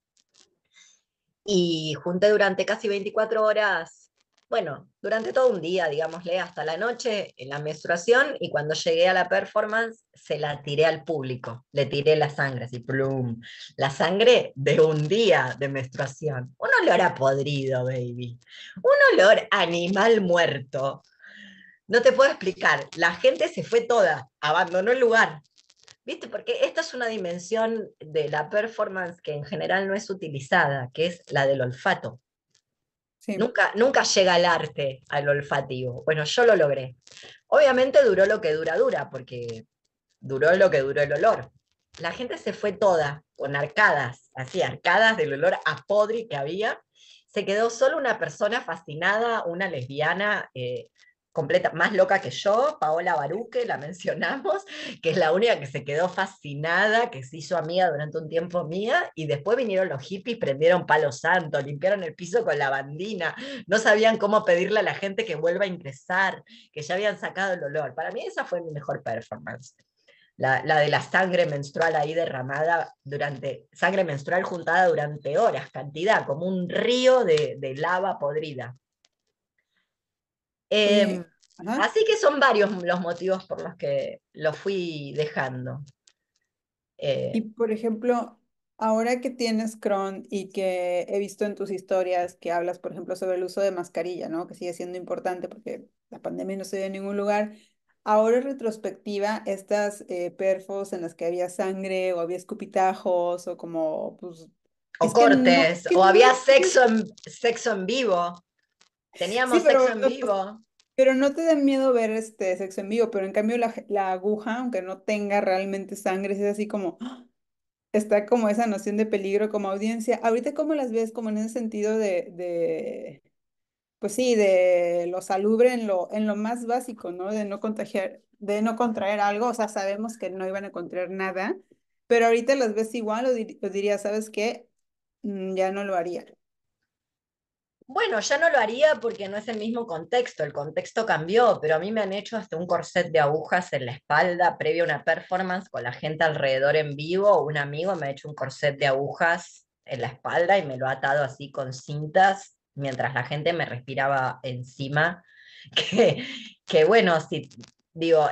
Y junté durante casi 24 horas bueno, durante todo un día, digámosle, hasta la noche, en la menstruación, y cuando llegué a la performance, se la tiré al público, le tiré la sangre, así, plum, la sangre de un día de menstruación. Un olor a podrido, baby. Un olor animal muerto. No te puedo explicar, la gente se fue toda, abandonó el lugar. ¿Viste? Porque esta es una dimensión de la performance que en general no es utilizada, que es la del olfato Nunca, nunca llega el arte al olfativo. Bueno, yo lo logré. Obviamente duró lo que dura, dura, porque duró lo que duró el olor. La gente se fue toda, con arcadas, así, arcadas del olor a podri que había. Se quedó solo una persona fascinada, una lesbiana eh, completa, más loca que yo, Paola Baruque, la mencionamos, (laughs) que es la única que se quedó fascinada, que se hizo amiga durante un tiempo mía, y después vinieron los hippies, prendieron palo santo, limpiaron el piso con bandina no sabían cómo pedirle a la gente que vuelva a ingresar, que ya habían sacado el olor. Para mí esa fue mi mejor performance. La, de la sangre menstrual ahí derramada durante, sangre menstrual juntada durante horas, cantidad, como un río de lava podrida. Eh, eh, así que son varios los motivos por los que lo fui dejando. Eh, y por ejemplo, ahora que tienes Crohn y que he visto en tus historias que hablas, por ejemplo, sobre el uso de mascarilla, ¿no? Que sigue siendo importante porque la pandemia no se ve en ningún lugar. Ahora en retrospectiva, estas perfos en las que había sangre o había escupitajos o como pues, o cortes, o había sexo, sexo en vivo. Teníamos sexo en vivo. Pero no te den miedo ver este sexo en vivo, pero en cambio la, aguja, aunque no tenga realmente sangre, es así como, ¡ah! está como esa noción de peligro como audiencia. Ahorita, ¿cómo las ves? Como en ese sentido de, de pues sí, de lo salubre en lo, en lo más básico, ¿no? De no contagiar, de no contraer algo, o sea, sabemos que no iban a contraer nada, pero ahorita las ves igual Lo diría, ¿sabes qué? Mm, ya no lo haría. Bueno, ya no lo haría porque no es el mismo contexto, el contexto cambió, pero a mí me han hecho hasta un corset de agujas en la espalda previo a una performance con la gente alrededor en vivo, un amigo me ha hecho un corset de agujas en la espalda y me lo ha atado así con cintas mientras la gente me respiraba encima, (laughs) que, bueno, si digo,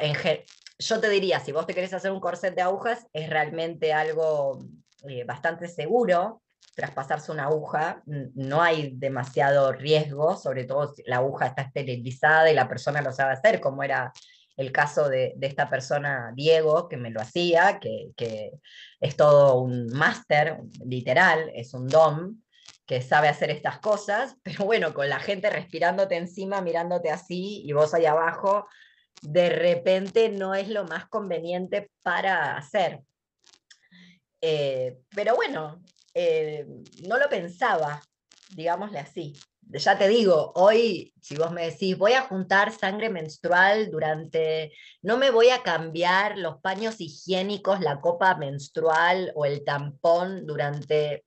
yo te diría, si vos te querés hacer un corset de agujas, es realmente algo eh, bastante seguro, traspasarse una aguja, no hay demasiado riesgo, sobre todo si la aguja está esterilizada y la persona lo sabe hacer, como era el caso de, esta persona, Diego, que me lo hacía, que, es todo un máster, literal, es un DOM, que sabe hacer estas cosas, (laughs) pero bueno, con la gente respirándote encima, mirándote así y vos ahí abajo, de repente no es lo más conveniente para hacer. Eh, pero bueno, eh, no lo pensaba, digámosle así. Ya te digo, hoy, si vos me decís, voy a juntar sangre menstrual durante, no me voy a cambiar los paños higiénicos, la copa menstrual o el tampón durante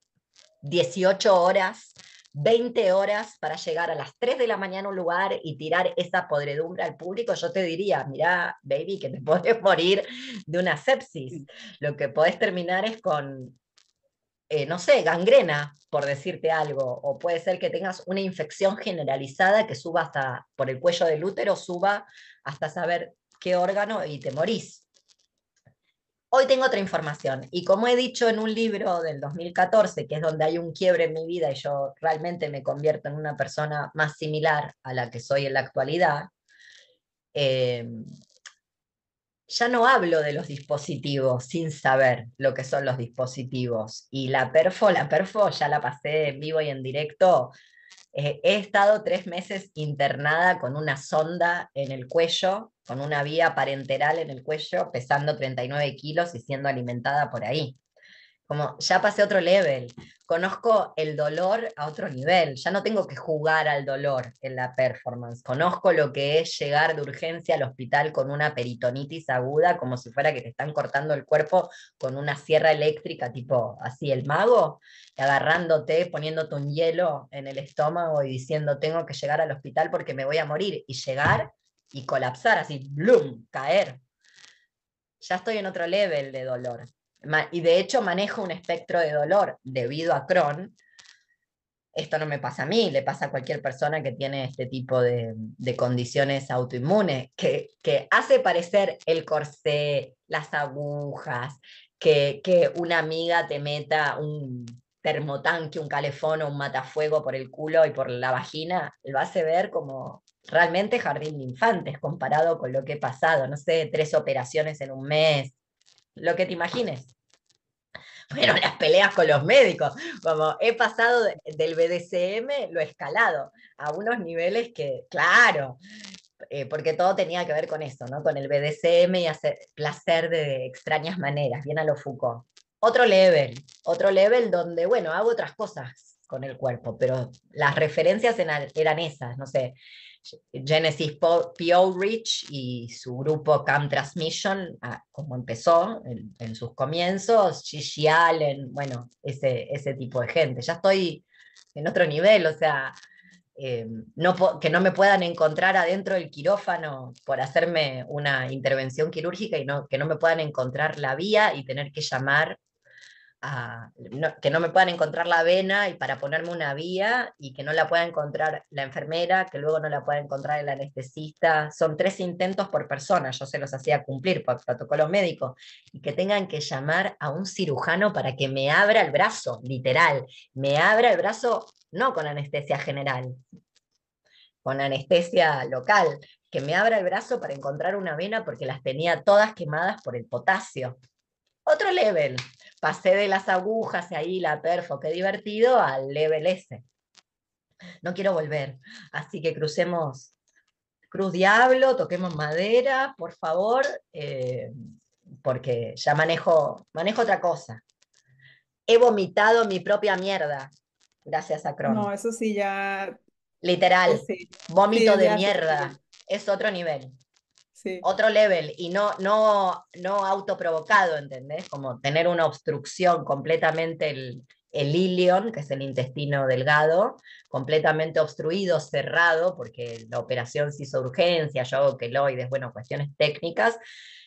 18 horas, 20 horas para llegar a las 3 de la mañana a un lugar y tirar esa podredumbre al público, yo te diría, mira baby, que te puedes (laughs) morir de una sepsis. Lo que puedes terminar es con eh, no sé, gangrena, por decirte algo, o puede ser que tengas una infección generalizada que suba hasta, por el cuello del útero, suba hasta saber qué órgano y te morís. Hoy tengo otra información y como he dicho en un libro del 2014, que es donde hay un quiebre en mi vida y yo realmente me convierto en una persona más similar a la que soy en la actualidad, eh, ya no hablo de los dispositivos sin saber lo que son los dispositivos. Y la perfo, la perfo ya la pasé en vivo y en directo. Eh, he estado tres meses internada con una sonda en el cuello, con una vía parenteral en el cuello, pesando 39 kilos y siendo alimentada por ahí. Como ya pasé a otro level, conozco el dolor a otro nivel, ya no tengo que jugar al dolor en la performance, conozco lo que es llegar de urgencia al hospital con una peritonitis aguda, como si fuera que te están cortando el cuerpo con una sierra eléctrica, tipo así el mago, agarrándote, poniéndote un hielo en el estómago y diciendo tengo que llegar al hospital porque me voy a morir, y llegar y colapsar, así, ¡bloom!, caer. Ya estoy en otro level de dolor y de hecho manejo un espectro de dolor debido a Crohn, esto no me pasa a mí, le pasa a cualquier persona que tiene este tipo de, condiciones autoinmunes, que, que, hace parecer el corsé, las agujas, que, que una amiga te meta un termotanque, un calefón o un matafuego por el culo y por la vagina, lo hace ver como realmente jardín de infantes comparado con lo que he pasado, no sé, tres operaciones en un mes, lo que te imagines. Bueno, las peleas con los médicos, como he pasado del BDCM, lo he escalado a unos niveles que, claro, eh, porque todo tenía que ver con eso, ¿no? Con el BDCM y hacer placer de extrañas maneras, bien a lo Foucault. Otro level, otro level donde, bueno, hago otras cosas con el cuerpo, pero las referencias eran esas, no sé, Genesis P.O. Rich y su grupo Cam Transmission, ah, como empezó en, sus comienzos, Gigi Allen, bueno, ese, ese tipo de gente. Ya estoy en otro nivel, o sea, eh, que no me puedan encontrar adentro del quirófano por hacerme una intervención quirúrgica y no, que no me puedan encontrar la vía y tener que llamar que no me puedan encontrar la vena y para ponerme una vía y que no la pueda encontrar la enfermera, que luego no la pueda encontrar el anestesista. Son tres intentos por persona, yo se los hacía cumplir por protocolo médico, y que tengan que llamar a un cirujano para que me abra el brazo, literal, me abra el brazo no con anestesia general, con anestesia local, que me abra el brazo para encontrar una vena porque las tenía todas quemadas por el potasio. Otro level, pasé de las agujas y ahí la perfo, qué divertido, al level S. No quiero volver, así que crucemos Cruz Diablo, toquemos madera, por favor, eh, porque ya manejo, manejo otra cosa. He vomitado mi propia mierda, gracias a Cron. No, eso sí ya... Literal, vómito de mierda, es otro nivel. Otro level y no, no, no autoprovocado, ¿entendés? Como tener una obstrucción completamente el, el ilion, que es el intestino delgado, completamente obstruido, cerrado, porque la operación se hizo urgencia, yo queloides, bueno, cuestiones técnicas,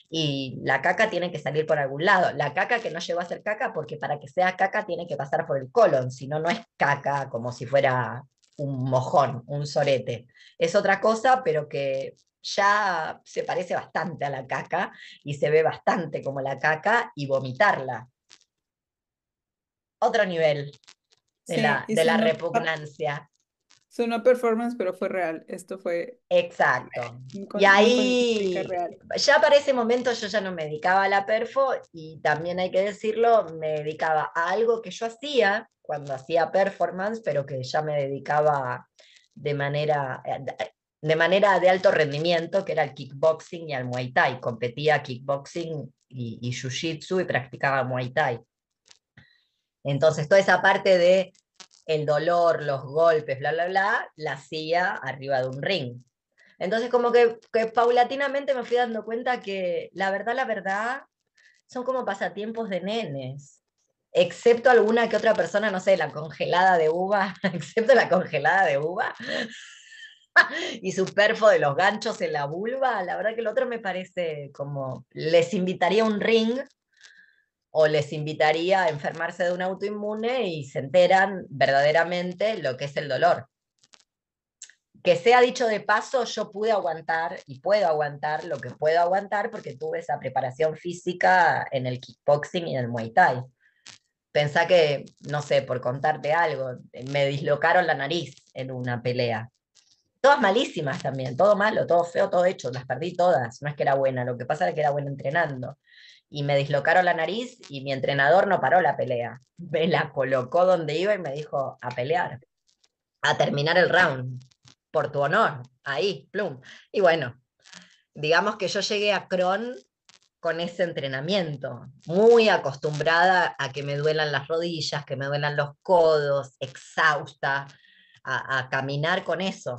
y la caca tiene que salir por algún lado. La caca que no llegó a ser caca, porque para que sea caca tiene que pasar por el colon, si no, no es caca como si fuera un mojón, un sorete. Es otra cosa, pero que ya se parece bastante a la caca y se ve bastante como la caca y vomitarla. Otro nivel de la, repugnancia. Es una performance, pero fue real. Esto fue. Exacto. Y ahí, ya para ese momento yo ya no me dedicaba a la perfo y también hay que decirlo, me dedicaba a algo que yo hacía cuando hacía performance, pero que ya me dedicaba de manera eh, de manera de alto rendimiento, que era el kickboxing y el muay thai. Competía kickboxing y, y jiu-jitsu y practicaba muay thai. Entonces, toda esa parte de el dolor, los golpes, bla, bla, bla, la hacía arriba de un ring. Entonces, como que, que, paulatinamente me fui dando cuenta que la verdad, la verdad, son como pasatiempos de nenes, excepto alguna que otra persona, no sé, la congelada de uva, (laughs) excepto la congelada de uva, (laughs) y su perfo de los ganchos en la vulva, la verdad que el otro me parece como, les invitaría a un ring o les invitaría a enfermarse de un autoinmune y se enteran verdaderamente lo que es el dolor. Que sea dicho de paso, yo pude aguantar y puedo aguantar lo que puedo aguantar porque tuve esa preparación física en el kickboxing y en el muay thai. Pensá que, no sé, por contarte algo, me dislocaron la nariz en una pelea todas malísimas también, todo malo, todo feo, todo hecho, las perdí todas, no es que era buena, lo que pasa es que era buena entrenando. Y me dislocaron la nariz y mi entrenador no paró la pelea, me la colocó donde iba y me dijo a pelear, a terminar el round, por tu honor, ahí, plum. Y bueno, digamos que yo llegué a Kron con ese entrenamiento, muy acostumbrada a que me duelan las rodillas, que me duelan los codos, exhausta, a caminar con eso,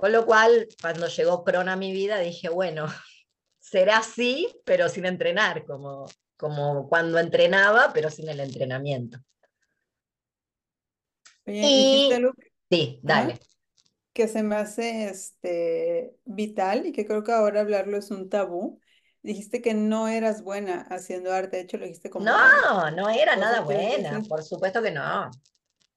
con lo cual, cuando llegó Cron a mi vida, dije, bueno, (laughs) será así, pero sin entrenar, como, como cuando entrenaba, pero sin el entrenamiento. Oye, y... Luke? Sí, dale. Que se me hace este, vital y que creo que ahora hablarlo es un tabú. Dijiste que no eras buena haciendo arte, de hecho lo dijiste como... No, no era nada buena, por supuesto que no.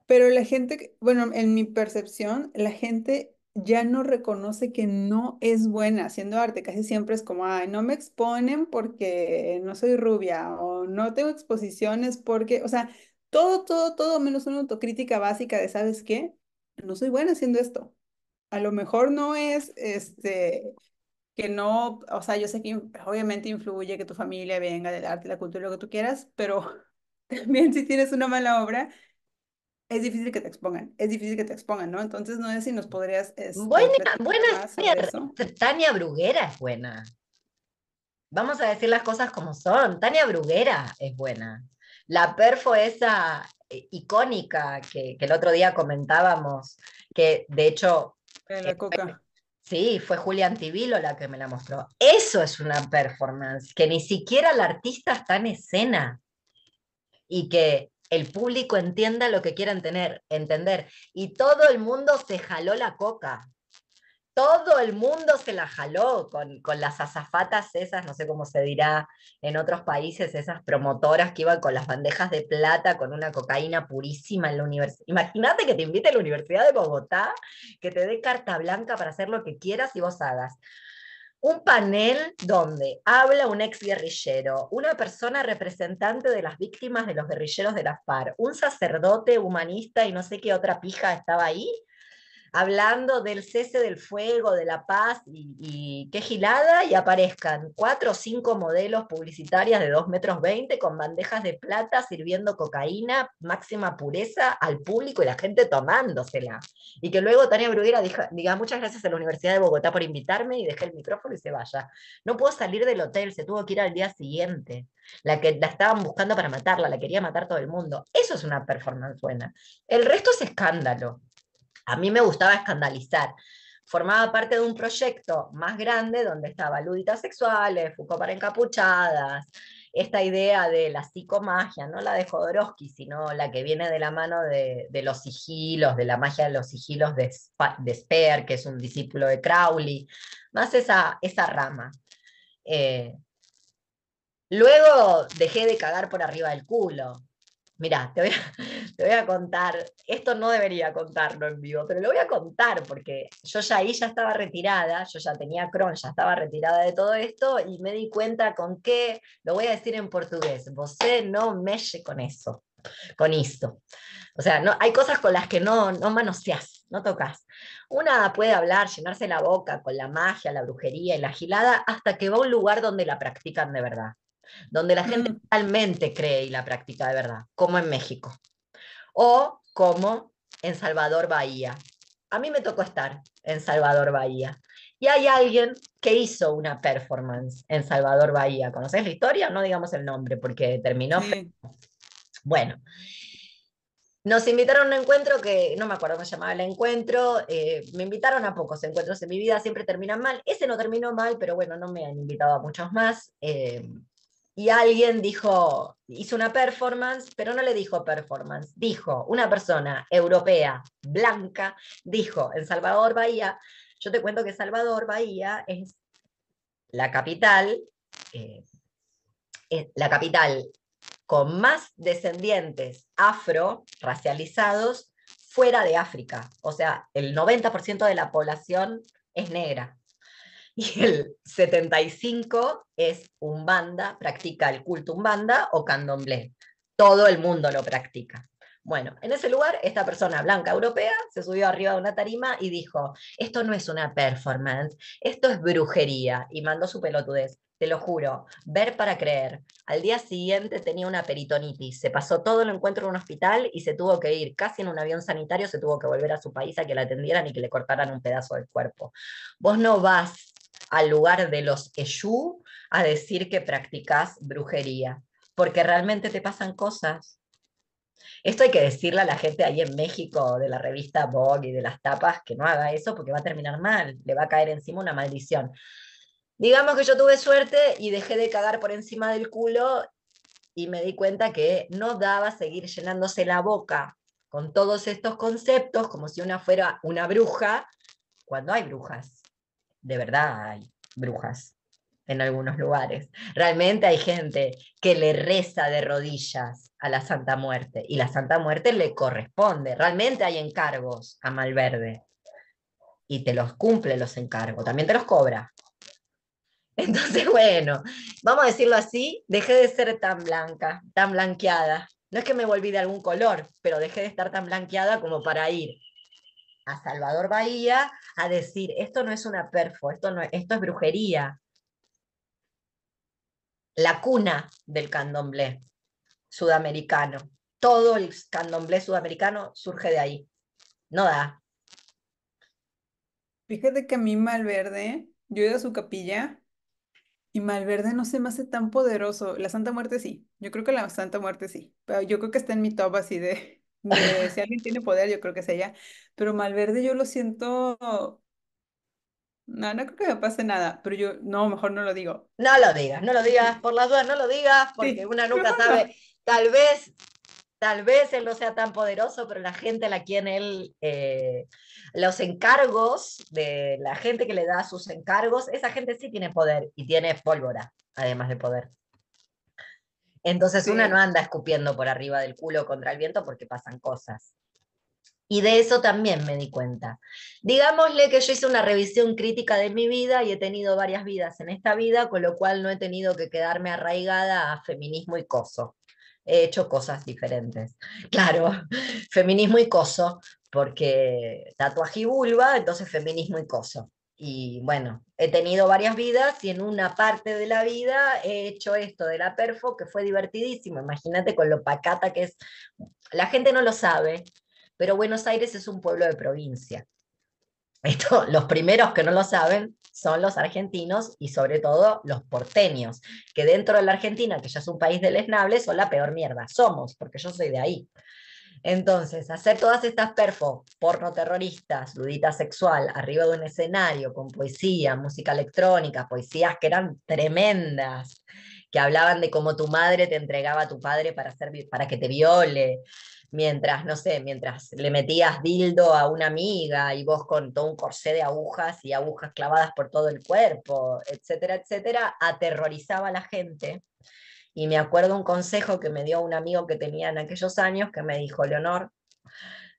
Pero la gente, bueno, en mi percepción, la gente ya no reconoce que no es buena haciendo arte. Casi siempre es como, ay, no me exponen porque no soy rubia o no tengo exposiciones porque, o sea, todo, todo, todo menos una autocrítica básica de, ¿sabes qué? No soy buena haciendo esto. A lo mejor no es, este, que no, o sea, yo sé que obviamente influye que tu familia venga del arte, la cultura, lo que tú quieras, pero (laughs) también si tienes una mala obra, es difícil que te expongan, es difícil que te expongan, ¿no? Entonces no sé si nos podrías... Es, este, buena, buena, Tania, Bruguera es buena. Vamos a decir las cosas como son. Tania Bruguera es buena. La perfo esa eh, icónica que, el otro día comentábamos, que de hecho... Eh, sí, fue Julián Tibilo la que me la mostró. Eso es una performance, que ni siquiera el artista está en escena y que el público entienda lo que quieran tener, entender. Y todo el mundo se jaló la coca. Todo el mundo se la jaló con, con las azafatas esas, no sé cómo se dirá en otros países, esas promotoras que iban con las bandejas de plata, con una cocaína purísima en la universidad. Imagínate que te invite a la Universidad de Bogotá, que te dé carta blanca para hacer lo que quieras y vos hagas un panel donde habla un ex guerrillero, una persona representante de las víctimas de los guerrilleros de la FARC, un sacerdote humanista y no sé qué otra pija estaba ahí, hablando del cese del fuego, de la paz y, que qué gilada, y aparezcan cuatro o cinco modelos publicitarias de 2 metros 20 con bandejas de plata sirviendo cocaína, máxima pureza al público y la gente tomándosela. Y que luego Tania Bruguera diga, muchas gracias a la Universidad de Bogotá por invitarme y dejé el micrófono y se vaya. No puedo salir del hotel, se tuvo que ir al día siguiente. La que la estaban buscando para matarla, la quería matar todo el mundo. Eso es una performance buena. El resto es escándalo a mí me gustaba escandalizar. Formaba parte de un proyecto más grande donde estaba luditas sexuales, Foucault para encapuchadas, esta idea de la psicomagia, no la de Jodorowsky, sino la que viene de la mano de, los sigilos, de la magia de los sigilos de, que es un discípulo de Crowley, más esa, esa rama. Eh, luego dejé de cagar por arriba del culo, Mira, (laughs) te voy, a, contar, esto no debería contarlo en vivo, pero lo voy a contar porque yo ya ahí ya estaba retirada, yo ya tenía Crohn, ya estaba retirada de todo esto y me di cuenta con qué, lo voy a decir en portugués, vosé no mexe con eso, con esto. O sea, no, hay cosas con las que no, no manoseás, no tocas. Una puede hablar, llenarse la boca con la magia, la brujería la gilada hasta que va a un lugar donde la practican de verdad donde la gente mm. realmente cree y la practica de verdad, como en México, o como en Salvador Bahía. A mí me tocó estar en Salvador Bahía. Y hay alguien que hizo una performance en Salvador Bahía. ¿Conoces la historia? No digamos el nombre porque terminó. Bueno, nos invitaron a un encuentro que no me acuerdo cómo se llamaba el encuentro. Eh, me invitaron a pocos encuentros en mi vida, siempre terminan mal. Ese no terminó mal, pero bueno, no me han invitado a muchos más. Eh, y alguien dijo, hizo una performance, pero no le dijo performance, dijo una persona europea, blanca, dijo en Salvador Bahía, yo te cuento que Salvador Bahía es la capital, eh, la capital con más descendientes afro racializados fuera de África. O sea, el 90% de la población es negra. (laughs) y el 75 es umbanda, practica el culto umbanda o candomblé. Todo el mundo lo practica. Bueno, en ese lugar, esta persona blanca europea se subió arriba de una tarima y dijo, esto no es una performance, esto es brujería, y mandó su pelotudez. Te lo juro, ver para creer. Al día siguiente tenía una peritonitis, se pasó todo el encuentro en un hospital y se tuvo que ir casi en un avión sanitario, se tuvo que volver a su país a que la atendieran y que le cortaran un pedazo del cuerpo. Vos no vas al lugar de los Eshu a decir que practicas brujería, porque realmente te pasan cosas. Esto hay que decirle a la gente ahí en México de la revista Vogue y de las tapas que no haga eso porque va a terminar mal, le va a caer encima una maldición. Digamos que yo tuve suerte y dejé de cagar por encima del culo y me di cuenta que no daba seguir llenándose la boca con todos estos conceptos como si una fuera una bruja cuando hay brujas de verdad hay brujas en algunos lugares. Realmente hay gente que le reza de rodillas a la Santa Muerte y la Santa Muerte le corresponde. Realmente hay encargos a Malverde y te los cumple los encargos, también te los cobra. (laughs) Entonces, bueno, vamos a decirlo así, dejé de ser tan blanca, tan blanqueada. No es que me volví de algún color, pero dejé de estar tan blanqueada como para ir a Salvador Bahía a decir, esto no es una perfo, esto, no, esto es brujería. La cuna del candomblé sudamericano. Todo el candomblé sudamericano surge de ahí. No da. Fíjate que a mí Malverde, yo he a su capilla y Malverde no se me hace tan poderoso. La Santa Muerte sí. Yo creo que la Santa Muerte sí. Pero yo creo que está en mi top así de (laughs) si alguien tiene poder, yo creo que es ella. Pero Malverde yo lo siento, no, no creo que me pase nada, pero yo, no, mejor no lo digo. No lo digas, no lo digas, por las dudas no lo digas, porque una (laughs) nunca sabe, tal vez tal vez él no sea tan poderoso, pero la gente a la quien él, eh, los encargos de la gente que le da sus encargos, esa gente sí tiene poder y tiene pólvora, además de poder. Entonces una no anda escupiendo por arriba del culo contra el viento porque pasan cosas. Y de eso también me di cuenta. Digámosle que yo hice una revisión crítica de mi vida y he tenido varias vidas en esta vida, con lo cual no he tenido que quedarme arraigada a feminismo y coso. He hecho cosas diferentes. Claro, feminismo y coso, porque tatuaje y vulva, entonces feminismo y coso y bueno, he tenido varias vidas y en una parte de la vida he hecho esto de la perfo que fue divertidísimo. Imagínate con lo pacata que es. La gente no lo sabe, pero Buenos Aires es un pueblo de provincia. (laughs) Esto, los primeros que no lo saben son los argentinos y sobre todo los porteños, que dentro de la Argentina, que ya es un país de lesnables, son la peor mierda. Somos, porque yo soy de ahí. Entonces, hacer todas estas perfo, porno terroristas, ludita sexual, arriba de un escenario, con poesía, música electrónica, poesías que eran tremendas, que hablaban de cómo tu madre te entregaba a tu padre para, para que te viole, mientras, no sé, mientras le metías dildo a una amiga y vos con todo un corsé de agujas y agujas clavadas por todo el cuerpo, etcétera, etcétera, aterrorizaba a la gente y me acuerdo un consejo que me dio un amigo que tenía en aquellos años que me dijo, Leonor,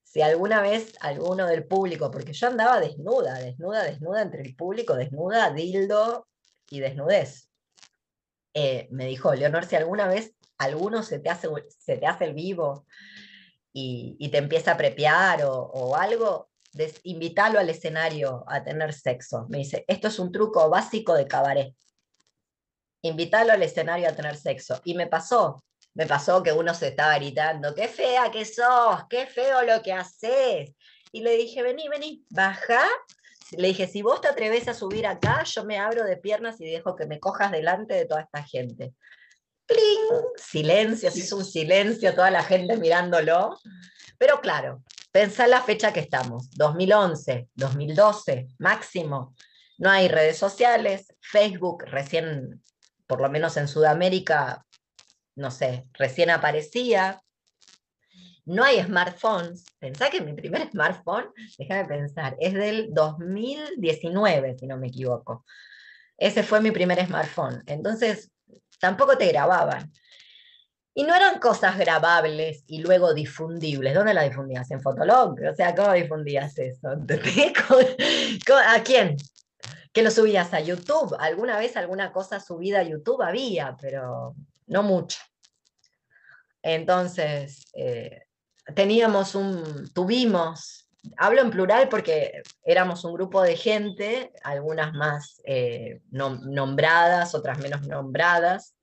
si alguna vez alguno del público, porque yo andaba desnuda, desnuda, desnuda entre el público, desnuda, dildo y desnudez. Eh, me dijo, Leonor, si alguna vez alguno se te hace, se te hace el vivo y, te empieza a prepiar o, algo, invítalo al escenario a tener sexo. Me dice, esto es un truco básico de cabaret invitarlo al escenario a tener sexo. Y me pasó, me pasó que uno se estaba gritando, qué fea que sos, qué feo lo que haces. Y le dije, vení, vení, baja. Le dije, si vos te atreves a subir acá, yo me abro de piernas y dejo que me cojas delante de toda esta gente. ¡Cling! Silencio, se hizo un silencio, toda la gente mirándolo. Pero claro, pensá la fecha que estamos, 2011, 2012, máximo. No hay redes sociales, Facebook recién por lo menos en Sudamérica, no sé, recién aparecía. No hay smartphones. Pensá que mi primer (laughs) smartphone, déjame pensar, es del 2019, si no me equivoco. Ese fue mi primer smartphone. Entonces, tampoco te grababan. Y no eran cosas grabables y luego difundibles. ¿Dónde las difundías? En Fotolog. O sea, ¿cómo difundías eso? (laughs) ¿A quién? que lo subías a YouTube. Alguna vez alguna cosa subida a YouTube había, pero no mucha. Entonces, eh, teníamos un, tuvimos, hablo en plural porque éramos un grupo de gente, algunas más eh, nombradas, otras menos nombradas,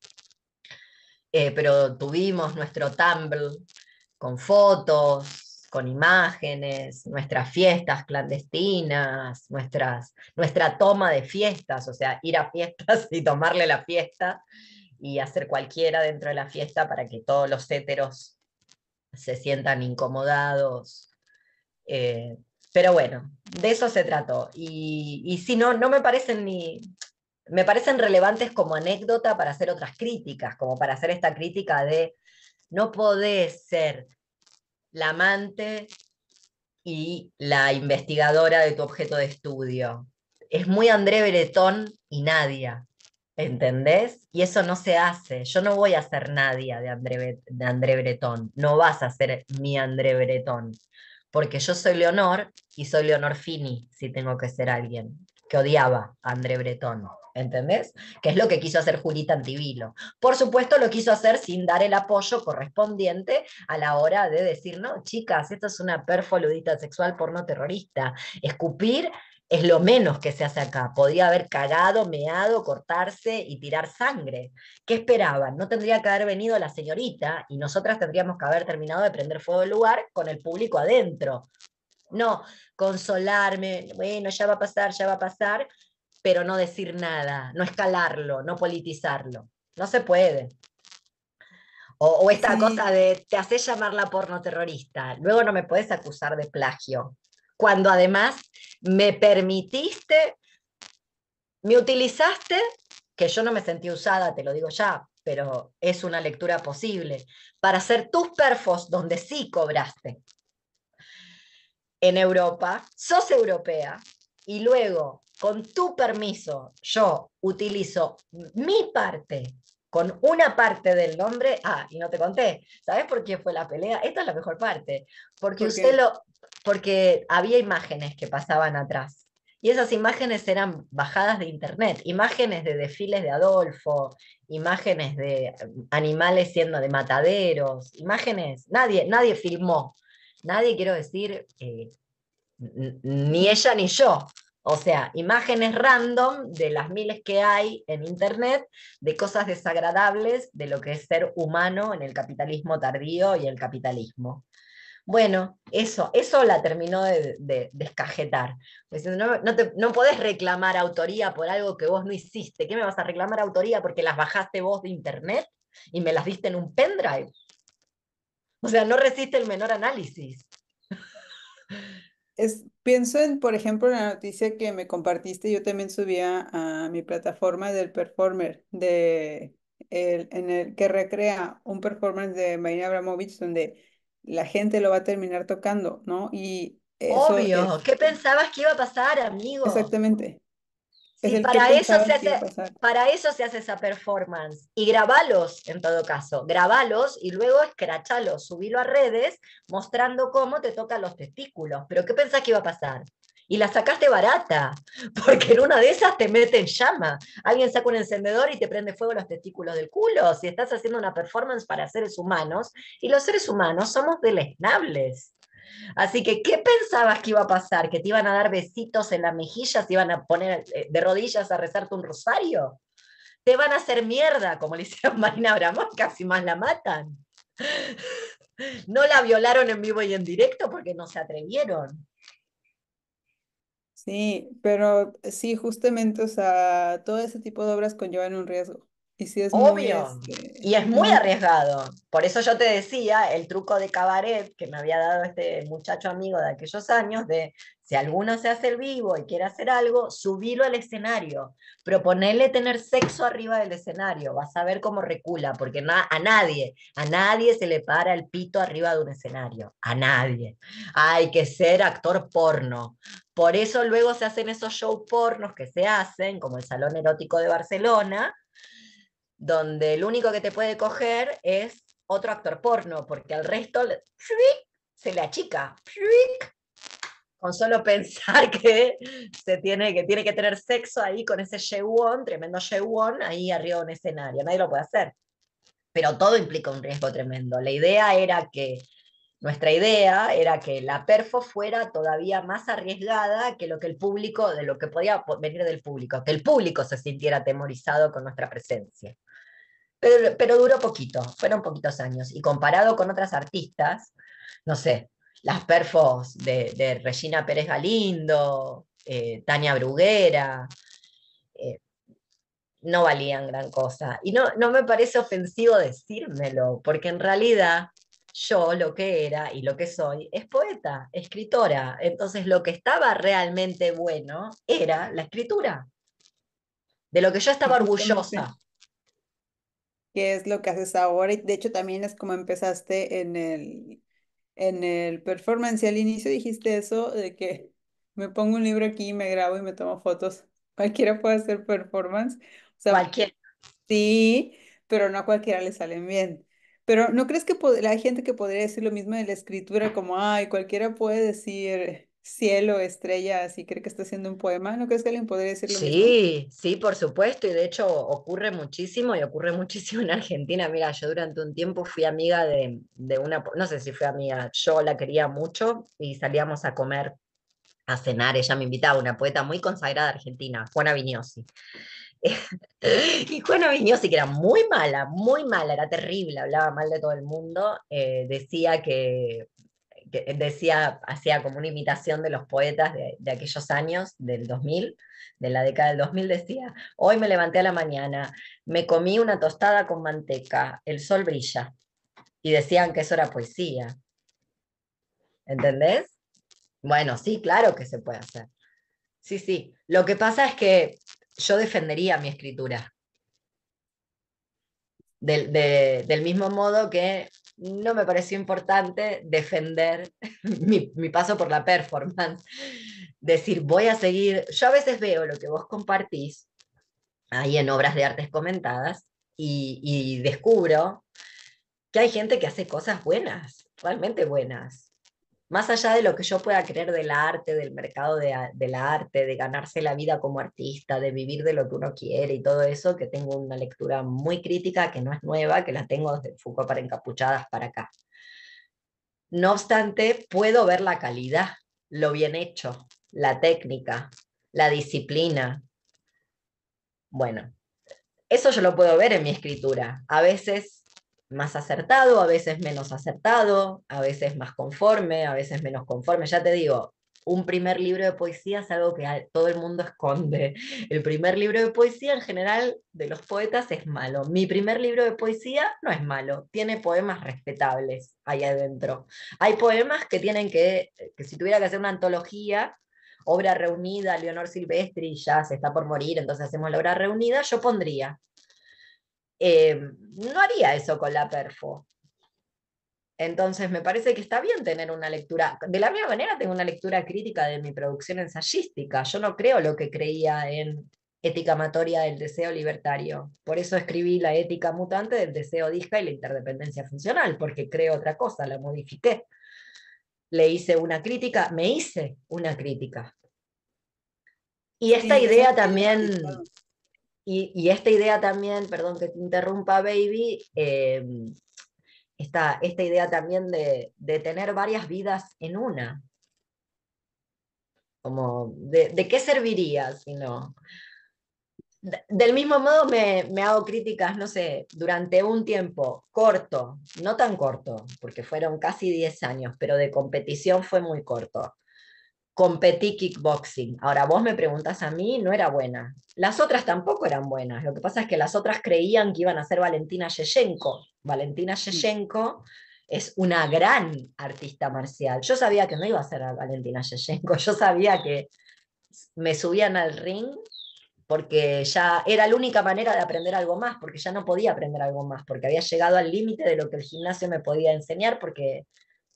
eh, pero tuvimos nuestro Tumblr con fotos, con imágenes, nuestras fiestas clandestinas, nuestras, nuestra toma de fiestas, o sea, ir a fiestas (laughs) y tomarle la fiesta y hacer cualquiera dentro de la fiesta para que todos los héteros se sientan incomodados. Eh, pero bueno, de eso se trató. Y, y si no, no me parecen ni, me parecen relevantes como anécdota para hacer otras críticas, como para hacer esta crítica de no podés ser la amante y la investigadora de tu objeto de estudio. Es muy André Bretón y Nadia, ¿entendés? Y eso no se hace. Yo no voy a ser Nadia de André, de André Bretón, no vas a ser mi André Bretón, porque yo soy Leonor y soy Leonor Fini, si tengo que ser alguien, que odiaba a André Breton. ¿entendés? Que es lo que quiso hacer Julita Antivilo. Por supuesto, lo quiso hacer sin dar el apoyo correspondiente a la hora de decir, no, chicas, esto es una perfoludita sexual porno terrorista. Escupir es lo menos que se hace acá. podía haber cagado, meado, cortarse y tirar sangre. ¿Qué esperaban? No tendría que haber venido la señorita y nosotras tendríamos que haber terminado de prender fuego el lugar con el público adentro. No, consolarme, bueno, ya va a pasar, ya va a pasar, pero no decir nada, no escalarlo, no politizarlo. No se puede. O, esta cosa de te haces llamar la porno terrorista, luego no me puedes acusar de plagio, cuando además me permitiste, me utilizaste, que yo no me sentí usada, te lo digo ya, pero es una lectura posible, para hacer tus perfos donde sí cobraste en Europa, sos europea, y luego con tu permiso, yo utilizo mi parte con una parte del nombre, ah, y no te conté, ¿sabes por qué fue la pelea? Esta es la mejor parte, porque usted lo, porque había imágenes que pasaban atrás, y esas imágenes eran bajadas de internet, imágenes de desfiles de Adolfo, imágenes de animales siendo de mataderos, imágenes, nadie, nadie filmó, nadie quiero decir, eh, ni ella ni yo, o sea, imágenes random de las miles que hay en Internet de cosas desagradables de lo que es ser humano en el capitalismo tardío y el capitalismo. Bueno, eso, eso la terminó de, escajetar. Pues, no, no, podés reclamar autoría por algo que vos no hiciste. ¿Qué me vas a reclamar autoría porque las bajaste vos de Internet y me las diste en un pendrive? O sea, no resiste el menor análisis. (laughs) es, pienso en, por ejemplo, la noticia que me compartiste, yo también subía a mi plataforma del performer, de, en el que recrea un performance de Marina Abramovich donde la gente lo va a terminar tocando, ¿no? Y Obvio, ¿qué pensabas que iba a pasar, amigo? Exactamente para, eso se hace, para eso se hace esa performance. Y grabalos, en todo caso. Grabalos y luego escrachalos, subilo a redes mostrando cómo te tocan los testículos. Pero ¿qué pensás que iba a pasar? Y la sacaste barata, (laughs) porque en una de esas te mete en llama. Alguien saca un encendedor y te prende fuego los testículos del culo. Si estás haciendo una performance para seres humanos, y los seres humanos somos deleznables. Así que, ¿qué pensabas que iba a pasar? ¿Que te iban a dar besitos en las mejillas? ¿Te iban a poner eh, de rodillas a rezarte un rosario? ¿Te van a hacer mierda como le hicieron (laughs) Marina Abramón? Casi más la matan. (laughs) No la violaron en vivo y en directo porque no se atrevieron. Sí, pero sí, justamente, o sea, todo ese tipo de obras conllevan un riesgo. Obvio. Este, y es muy arriesgado. Por eso yo te decía el truco de cabaret que me había dado este muchacho amigo de aquellos años, de si alguno se hace el vivo y quiere hacer algo, subilo al escenario. Proponerle tener sexo arriba del escenario. Vas a ver cómo recula, porque a nadie, a nadie se le para el pito arriba de un escenario. A nadie. Hay que ser actor porno. Por eso luego se hacen esos show pornos que se hacen, como el Salón Erótico de Barcelona, donde el único que te puede coger es otro actor porno, porque al resto se le achica. Con solo pensar (laughs) que, se tiene, que tiene que tener sexo ahí con ese shewon, tremendo shewon, ahí arriba en escenario. Nadie lo puede hacer. Pero todo implica un riesgo tremendo. La idea era que, nuestra idea era que la perfo fuera todavía más arriesgada que lo que el público, de lo que podía venir del público, que el público se sintiera atemorizado con nuestra presencia pero, duró poquito, fueron poquitos años. Y comparado con otras artistas, no sé, las perfos de, Regina Pérez Galindo, eh, Tania Bruguera, eh, no valían gran cosa. Y no, no me parece ofensivo decírmelo, porque en realidad yo lo que era y lo que soy es poeta, escritora. Entonces lo que estaba realmente bueno era la escritura, de lo que yo estaba orgullosa. ¿Qué es lo que haces ahora. Y de hecho también es como empezaste en el, en el performance. Y al inicio dijiste eso de que (laughs) me pongo un libro aquí, me grabo y me tomo fotos. (laughs) Cualquiera puede hacer performance. O cualquiera. Sí, pero no a cualquiera le salen bien. Pero ¿no crees que la gente que podría decir lo mismo de la escritura como, ay, cualquiera puede decir cielo, estrellas y cree que está haciendo un poema, ¿no crees que alguien podría decirlo? Sí, sí, por supuesto, y de hecho ocurre muchísimo y ocurre (laughs) muchísimo en Argentina. Mira, yo durante un tiempo fui amiga de, una, no sé si fue amiga, yo la quería mucho y salíamos a comer, a cenar, ella me invitaba, una poeta muy consagrada argentina, Juana Vignosi. (laughs) y Juana Vignosi, que era muy mala, muy mala, era terrible, hablaba mal de todo el mundo, eh, decía que decía, hacía como una imitación de los poetas de, aquellos años, del 2000, de la década del 2000, decía, hoy me levanté a la mañana, me comí una tostada con manteca, el sol brilla. Y decían que eso era poesía. ¿Entendés? Bueno, sí, claro que se puede hacer. Sí, sí. Lo que pasa es que yo defendería mi escritura. Del, del mismo modo que no me pareció importante defender (laughs) mi, paso por la performance. Decir, voy a seguir, yo a veces veo lo que vos compartís ahí en obras de artes comentadas y, y descubro que hay gente que hace cosas buenas, realmente buenas más allá de lo que yo pueda creer del arte, del mercado de, del arte, de ganarse la vida como artista, de vivir de lo que uno quiere y todo eso, que tengo una lectura muy crítica, que no es nueva, que la tengo desde Foucault para encapuchadas para acá. No obstante, puedo ver la calidad, lo bien hecho, la técnica, la disciplina. Bueno, eso yo lo puedo ver en mi escritura. A veces más acertado, a veces menos acertado, a veces más conforme, a veces menos conforme. Ya te digo, un primer libro de poesía es algo que todo el mundo (laughs) esconde. El primer libro de poesía en general de los poetas es malo. Mi primer libro de poesía no es malo, tiene poemas respetables ahí adentro. Hay poemas que tienen que, que si tuviera que hacer una antología, obra reunida, Leonor Silvestri ya se está por morir, entonces hacemos la obra reunida, yo pondría eh, no haría eso con la perfo. Entonces me parece que está bien tener una lectura. De la misma manera tengo una lectura crítica de mi producción ensayística. Yo no creo lo que creía en ética amatoria del deseo libertario. Por eso escribí la ética mutante del deseo disca y la interdependencia funcional, porque creo otra cosa, la modifiqué. Le hice una crítica, me hice una crítica. Y esta idea también, y, esta idea también, perdón que te interrumpa, baby, em, esta, idea también de, tener varias vidas en una. Como, ¿de, qué serviría si no? del mismo modo me, me, hago críticas, no sé, durante un tiempo corto, no tan corto, porque fueron casi 10 años, pero de competición fue muy corto competí kickboxing. Ahora, vos me preguntas a mí, no era buena. Las otras tampoco eran buenas. Lo que pasa es que las otras creían que iban a ser Valentina Yeshenko. Valentina Yeshenko es una gran artista marcial. Yo sabía que no iba a ser Valentina Yeshenko. Yo sabía que me subían al ring porque ya era la única manera de aprender algo más, porque ya no podía aprender algo más, porque había llegado al límite de lo que el gimnasio me podía enseñar, porque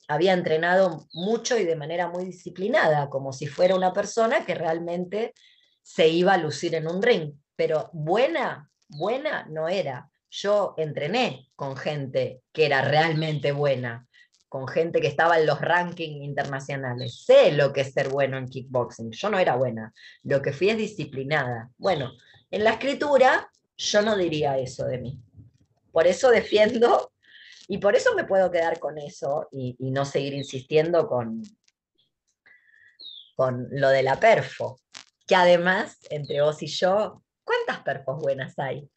había entrenado mucho y de manera muy disciplinada, como si fuera una persona que realmente se iba a lucir en un ring. Pero buena, buena no era. Yo entrené con gente que era realmente buena, con gente que estaba en los rankings internacionales. Sé lo que es ser bueno en kickboxing. Yo no era buena. Lo que fui es disciplinada. Bueno, en la escritura yo no diría eso de mí. Por eso defiendo y por eso me puedo quedar con eso y, no seguir insistiendo con, con lo de la perfo, que además, entre vos y yo, ¿cuántas perfos buenas hay?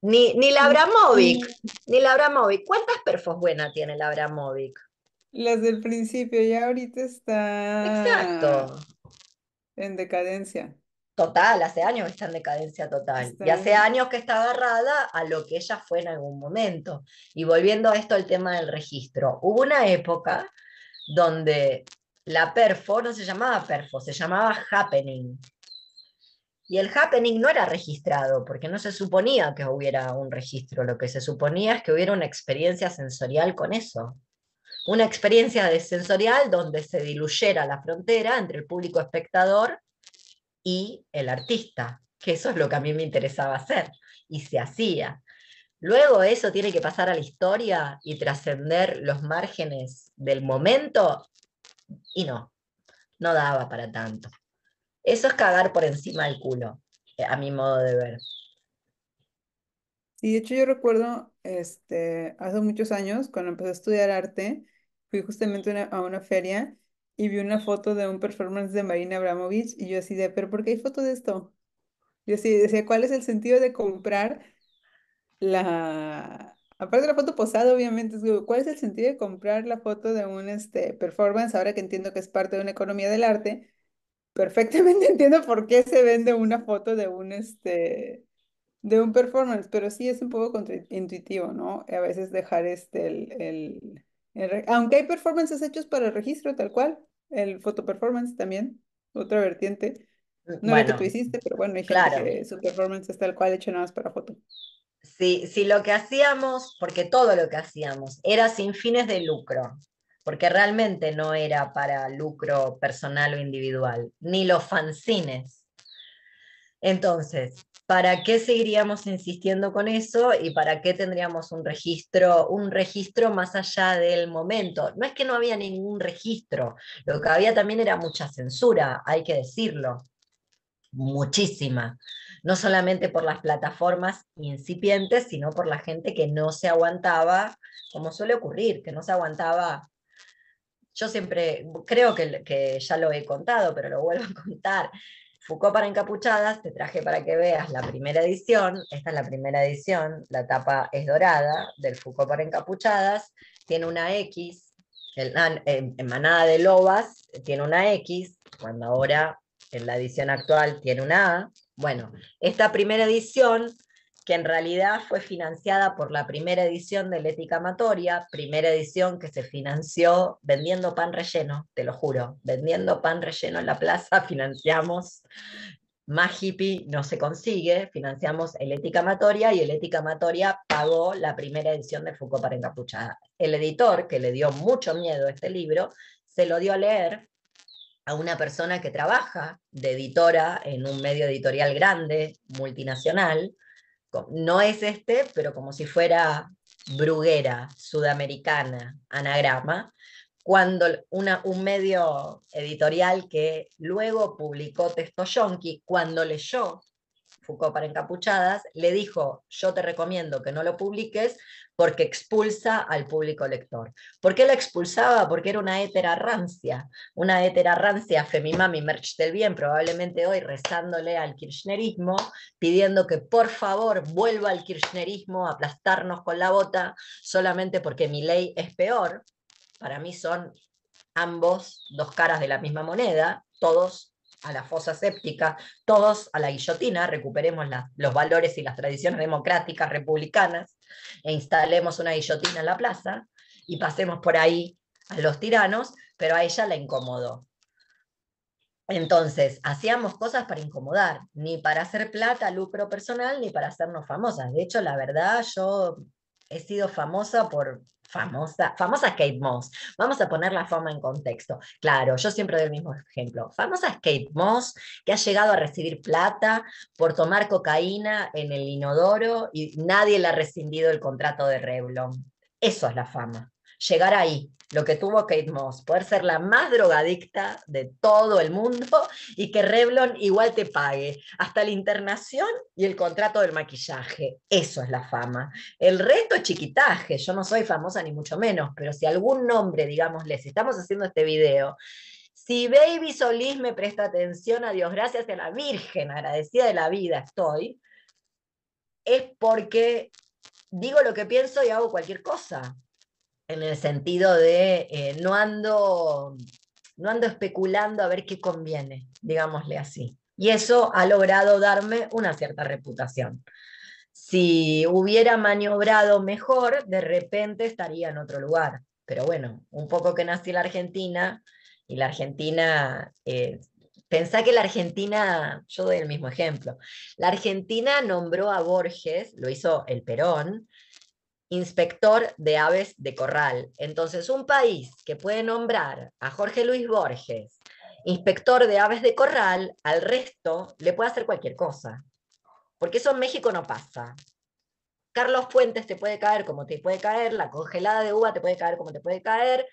Ni, ni la Abramovic, ni la Abramovic. ¿Cuántas perfos buenas tiene la Abramovic? Las del principio, y ahorita está. Exacto. En decadencia total, hace años que está en decadencia total. Y hace años que está agarrada a lo que ella fue en algún momento. Y volviendo a esto, el tema del registro. Hubo una época donde la perfo no se llamaba perfo, se llamaba happening. Y el happening no era registrado, porque no se suponía que hubiera un registro, lo que se suponía es que hubiera una experiencia sensorial con eso. Una experiencia sensorial donde se diluyera la frontera entre el público espectador y el artista, que eso es lo que a mí me interesaba hacer y se hacía. Luego eso tiene que pasar a la historia y trascender los márgenes del momento y no, no daba para tanto. Eso es cagar por encima del culo, eh, a mi modo de ver. Y de hecho yo recuerdo, este, hace muchos años, cuando empecé a estudiar arte, fui justamente a una feria y vi una foto de un performance de Marina Abramovich y yo así de, pero ¿por qué hay foto de esto? Yo así decía, ¿cuál es el sentido de comprar la... Aparte de la foto posada, obviamente, ¿cuál es el sentido de comprar la foto de un este, performance ahora que entiendo que es parte de una economía del arte? Perfectamente (laughs) entiendo por qué se vende una foto de un, este, de un performance, pero sí es un poco intuitivo, ¿no? A veces dejar este, el, Aunque hay performances hechos para el registro, tal cual, el foto performance también, otra vertiente. Eh, no lo que tú hiciste, pero bueno, dije que su performance es tal cual hecho nada más para foto. Sí, sí, lo que hacíamos, porque todo lo que hacíamos era sin fines de lucro, porque realmente no era para lucro personal o individual, ni los fanzines. Entonces, ¿para qué seguiríamos insistiendo con eso y para qué tendríamos un registro, un registro más allá del momento? No es que no había ningún registro, lo que había también era mucha censura, hay que decirlo, muchísima, no solamente por las plataformas incipientes, sino por la gente que no se aguantaba, como suele ocurrir, que no se aguantaba yo siempre creo que, que, ya lo he contado, pero lo vuelvo a contar. Foucault para encapuchadas, te traje para que veas la primera edición, esta es la primera edición, la tapa es dorada del Foucault para encapuchadas, tiene una X, el, en eh, manada de lobas tiene una X, cuando ahora en la edición actual tiene una A. Bueno, esta primera edición que en realidad fue financiada por la primera edición de Ética Amatoria, primera edición que se financió vendiendo pan relleno, te lo juro, vendiendo pan relleno en la plaza, (laughs) financiamos más hippie no se consigue, financiamos el Ética Amatoria y el Ética Amatoria pagó la primera edición de Foucault para Encapuchada. El editor, que le dio mucho miedo a este libro, se lo dio a leer a una persona que trabaja de editora en un medio editorial grande, multinacional, no es este, pero como si fuera bruguera, sudamericana, anagrama, cuando una, un medio editorial que luego publicó Texto Yonki, cuando leyó Foucault para Encapuchadas, le dijo, yo te recomiendo que no lo publiques porque expulsa al público lector. ¿Por qué la expulsaba? Porque era una hétera rancia, una hétera rancia, Femimami Merch del Bien, probablemente hoy rezándole al kirchnerismo, pidiendo que por favor vuelva al kirchnerismo a aplastarnos con la bota, solamente porque mi ley es peor. Para mí son ambos dos caras de la misma moneda, todos a la fosa séptica, todos a la guillotina, recuperemos los valores y las tradiciones democráticas republicanas, e instalemos una guillotina en la plaza y pasemos por ahí a los tiranos, pero a ella la incomodó. Entonces, hacíamos cosas para incomodar, ni para hacer plata, lucro personal, ni para hacernos famosas. De hecho, la verdad, yo he sido famosa por famosa, famosa Kate Moss. Vamos a poner la fama en contexto. Claro, yo siempre doy el mismo ejemplo. Famosa Kate Moss, que ha llegado a recibir plata por tomar cocaína en el inodoro y nadie le ha rescindido el contrato de Reblon. Eso es la fama llegar ahí, lo que tuvo Kate Moss, poder ser la más drogadicta de todo el mundo y que Revlon igual te pague, hasta la internación y el contrato del maquillaje. Eso es la fama. El resto es chiquitaje, yo no soy famosa ni mucho menos, pero si algún nombre, digamos, les estamos haciendo este video, si Baby Solís me presta atención, a Dios gracias a la Virgen, agradecida de la vida estoy, es porque digo lo que pienso y hago cualquier cosa en el sentido de eh, no, ando, no ando especulando a ver qué conviene, digámosle así. Y eso ha logrado darme una cierta reputación. Si hubiera maniobrado mejor, de repente estaría en otro lugar. Pero bueno, un poco que nací en la Argentina y la Argentina eh, Pensá que la Argentina, yo doy el mismo ejemplo, la Argentina nombró a Borges, lo hizo el Perón, inspector de aves de corral. Entonces, un país que puede nombrar a Jorge Luis Borges inspector de aves de corral, al resto le puede hacer cualquier cosa. Porque eso en México no pasa. Carlos Puentes te puede caer como te puede caer, la congelada de uva te puede caer como te puede caer,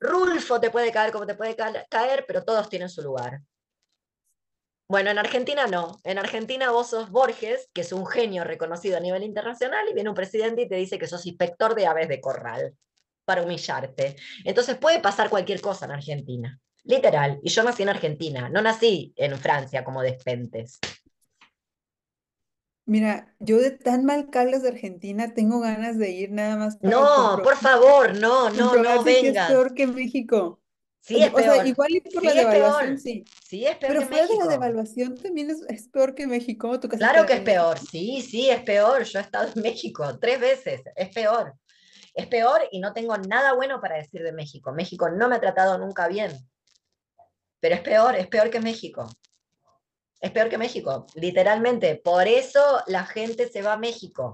Rulfo te puede caer como te puede caer, pero todos tienen su lugar. Bueno, en Argentina no. En Argentina vos sos Borges, que es un genio reconocido a nivel internacional, y viene un presidente y te dice que sos inspector de aves de corral para humillarte. Entonces puede pasar cualquier cosa en Argentina. Literal. Y yo nací en Argentina, no nací en Francia como despentes. Mira, yo de tan mal Carlos de Argentina, tengo ganas de ir nada más. no, por favor, no, (laughs) no, no venga. es que México. Sí, es peor. igual por sí. Sí, es peor. Pero que de la devaluación también es, peor que México. claro que es peor, sí, sí, es peor. Yo he estado en México tres veces, es peor. Es peor y no tengo nada bueno para decir de México. México no me ha tratado nunca bien. Pero es peor, es peor que México. Es peor que México, literalmente. Por eso la gente se va a México.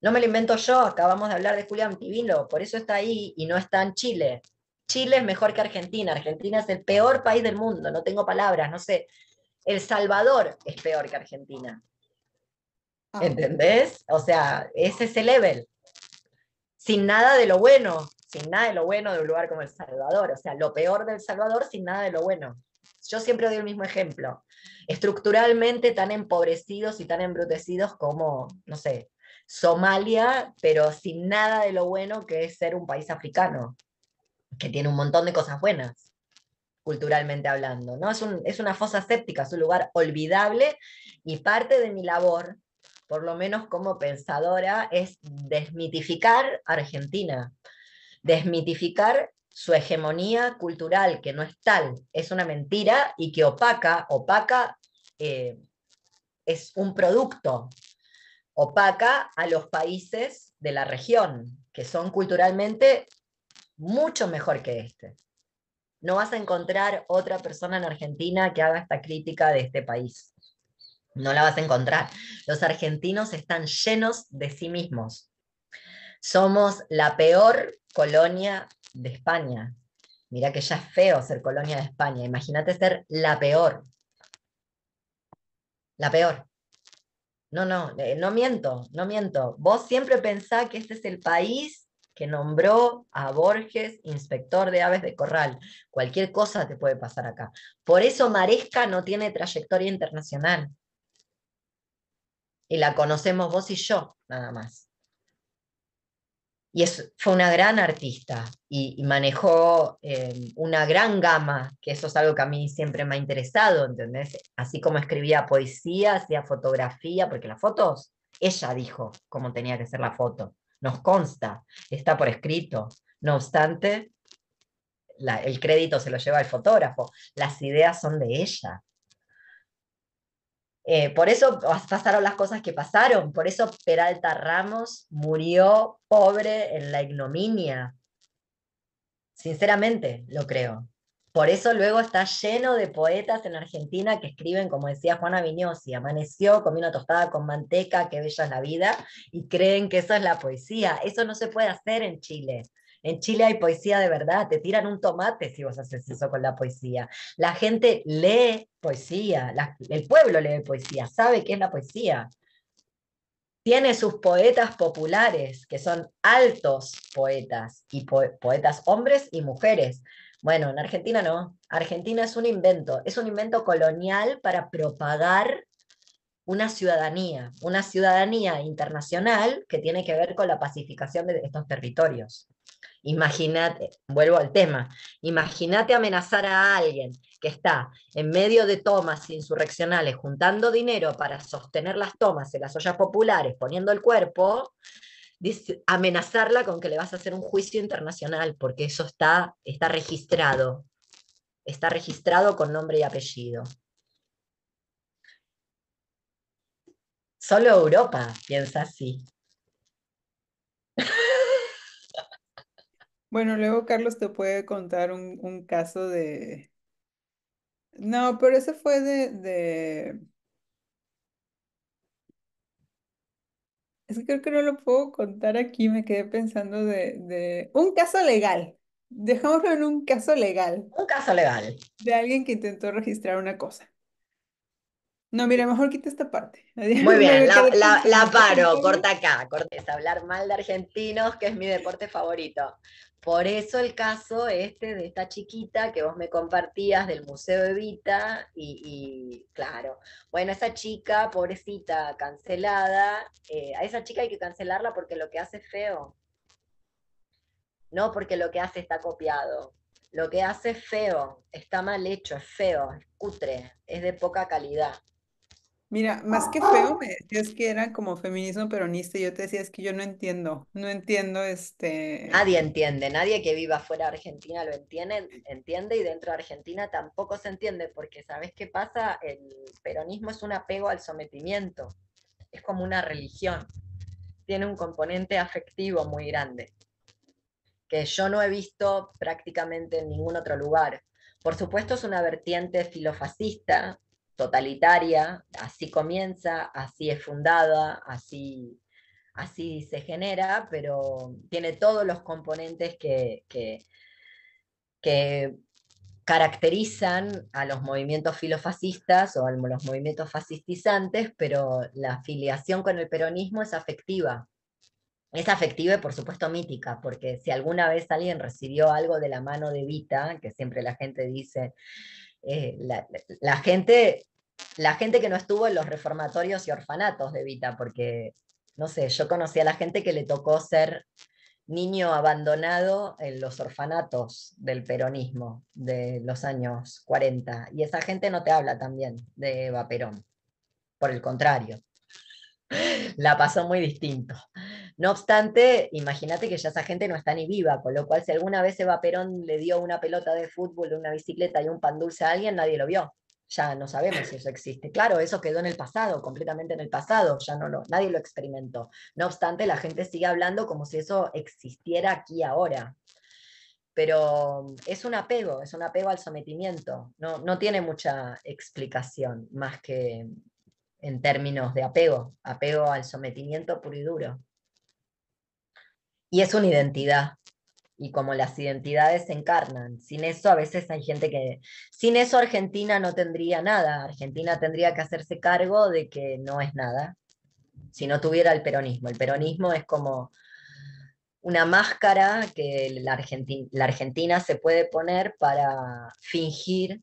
No me lo invento yo, acabamos de hablar de Julián Pibilo. por eso está ahí y no está en Chile Chile es mejor que Argentina, Argentina es el peor país del mundo, no tengo palabras, no sé. El Salvador es peor que Argentina. Ah. ¿Entendés? O sea, ese es el level. Sin nada de lo bueno, sin nada de lo bueno de un lugar como El Salvador, o sea, lo peor del Salvador sin nada de lo bueno. Yo siempre doy el mismo ejemplo. Estructuralmente tan empobrecidos y tan embrutecidos como, no sé, Somalia, pero sin nada de lo bueno que es ser un país africano que tiene un montón de cosas buenas, culturalmente hablando, ¿no? Es, una fosa séptica, es un lugar olvidable y parte de mi labor, por lo menos como pensadora, es desmitificar Argentina, desmitificar su hegemonía cultural, que no es tal, es una mentira y que opaca, opaca eh, es un producto, opaca a los países de la región, que son culturalmente mucho mejor que este. No vas a encontrar otra persona en Argentina que haga esta crítica de este país. No la vas a encontrar. Los argentinos están llenos de sí mismos. Somos la peor colonia de España. Mira que ya es feo ser colonia de España. Imagínate ser la peor. La peor. No, no, eh, no miento, no miento. Vos siempre pensás que este es el país que nombró a Borges inspector de aves de corral. Cualquier cosa te puede pasar acá. Por eso Maresca no tiene trayectoria internacional. Y la conocemos vos y yo, nada más. Y fue una gran artista y, manejó em, una gran gama, que eso es algo que a mí siempre me ha interesado, ¿entendés? Así como escribía poesía, hacía fotografía, porque las fotos, ella dijo cómo tenía que ser la foto nos consta, está por escrito. No obstante, el crédito se lo lleva el fotógrafo, las ideas son de ella. Eh, por eso pasaron las cosas que pasaron, por eso Peralta Ramos murió pobre en la ignominia. Sinceramente, lo creo. Por eso luego está lleno de poetas en Argentina que escriben, como decía Juana y amaneció, comió una tostada con manteca, qué bella es la vida, y creen que eso es la poesía. Eso no se puede hacer en Chile. En Chile hay poesía de verdad, te tiran un tomate si vos haces eso con la poesía. La gente lee poesía, el pueblo lee poesía, sabe qué es la poesía. Tiene sus poetas populares, que son altos poetas, y poetas hombres y mujeres. Bueno, en Argentina no. Argentina es un invento, es un invento colonial para propagar una ciudadanía, una ciudadanía internacional que tiene que ver con la pacificación de estos territorios. Imagínate, vuelvo al tema, imagínate amenazar a alguien que está en medio de tomas insurreccionales juntando dinero para sostener las tomas en las ollas populares, poniendo el cuerpo, amenazarla con que le vas a hacer un juicio internacional, porque eso está, está registrado, está registrado con nombre y apellido. Solo Europa piensa así. (laughs) Bueno, luego Carlos te puede contar un, caso de... No, pero ese fue de Es que creo que no lo puedo contar aquí, me quedé pensando de, un caso legal. Dejámoslo en un caso legal. Un caso legal. De alguien que intentó registrar una cosa. No, mira, mejor quita esta parte. (laughs) Muy bien, la, paro, corta acá, cortes, hablar mal de argentinos, que es mi deporte favorito. Por eso el caso este de esta chiquita que vos me compartías del Museo Evita, y, claro, bueno, esa chica, pobrecita, cancelada, eh, a esa chica hay que cancelarla porque lo que hace es feo. No porque lo que hace está copiado. Lo que hace es feo, está mal hecho, es feo, es cutre, es de poca calidad. Mira, más que feo, me que era como feminismo peronista y yo te decía es que yo no entiendo, no entiendo este... Nadie entiende, nadie que viva fuera de Argentina lo entiende, entiende y dentro de Argentina tampoco se entiende porque ¿sabes qué pasa? El peronismo es un apego al sometimiento, es como una religión, tiene un componente afectivo muy grande que yo no he visto prácticamente en ningún otro lugar. Por supuesto es una vertiente filofascista, totalitaria, así comienza, así es fundada, así, así se genera, pero tiene todos los componentes que, que, caracterizan a los movimientos filofascistas o a los movimientos fascistizantes, pero la afiliación con el peronismo es afectiva. Es afectiva y por supuesto mítica, porque si alguna vez alguien recibió algo de la mano de Vita, que siempre la gente dice, eh, la, gente, la gente que no estuvo en los reformatorios y orfanatos de Vita, porque, no sé, yo conocí a la gente que le tocó ser niño abandonado en los orfanatos del peronismo de los años 40, y esa gente no te habla también de Eva Perón, por el contrario, (laughs) la pasó muy distinto. No obstante, imagínate que ya esa gente no está ni viva, con lo cual si alguna vez Eva Perón le dio una pelota de fútbol, una bicicleta y un pan dulce a alguien, nadie lo vio. Ya no sabemos si eso existe. Claro, eso quedó en el pasado, completamente en el pasado, ya no lo, nadie lo experimentó. No obstante, la gente sigue hablando como si eso existiera aquí ahora. Pero es un apego, es un apego al sometimiento. No, no tiene mucha explicación más que en términos de apego, apego al sometimiento puro y duro. Y es una identidad. Y como las identidades se encarnan. Sin eso, a veces hay gente que. Sin eso, Argentina no tendría nada. Argentina tendría que hacerse cargo de que no es nada. Si no tuviera el peronismo. El peronismo es como una máscara que la, Argentina, la Argentina se puede poner para fingir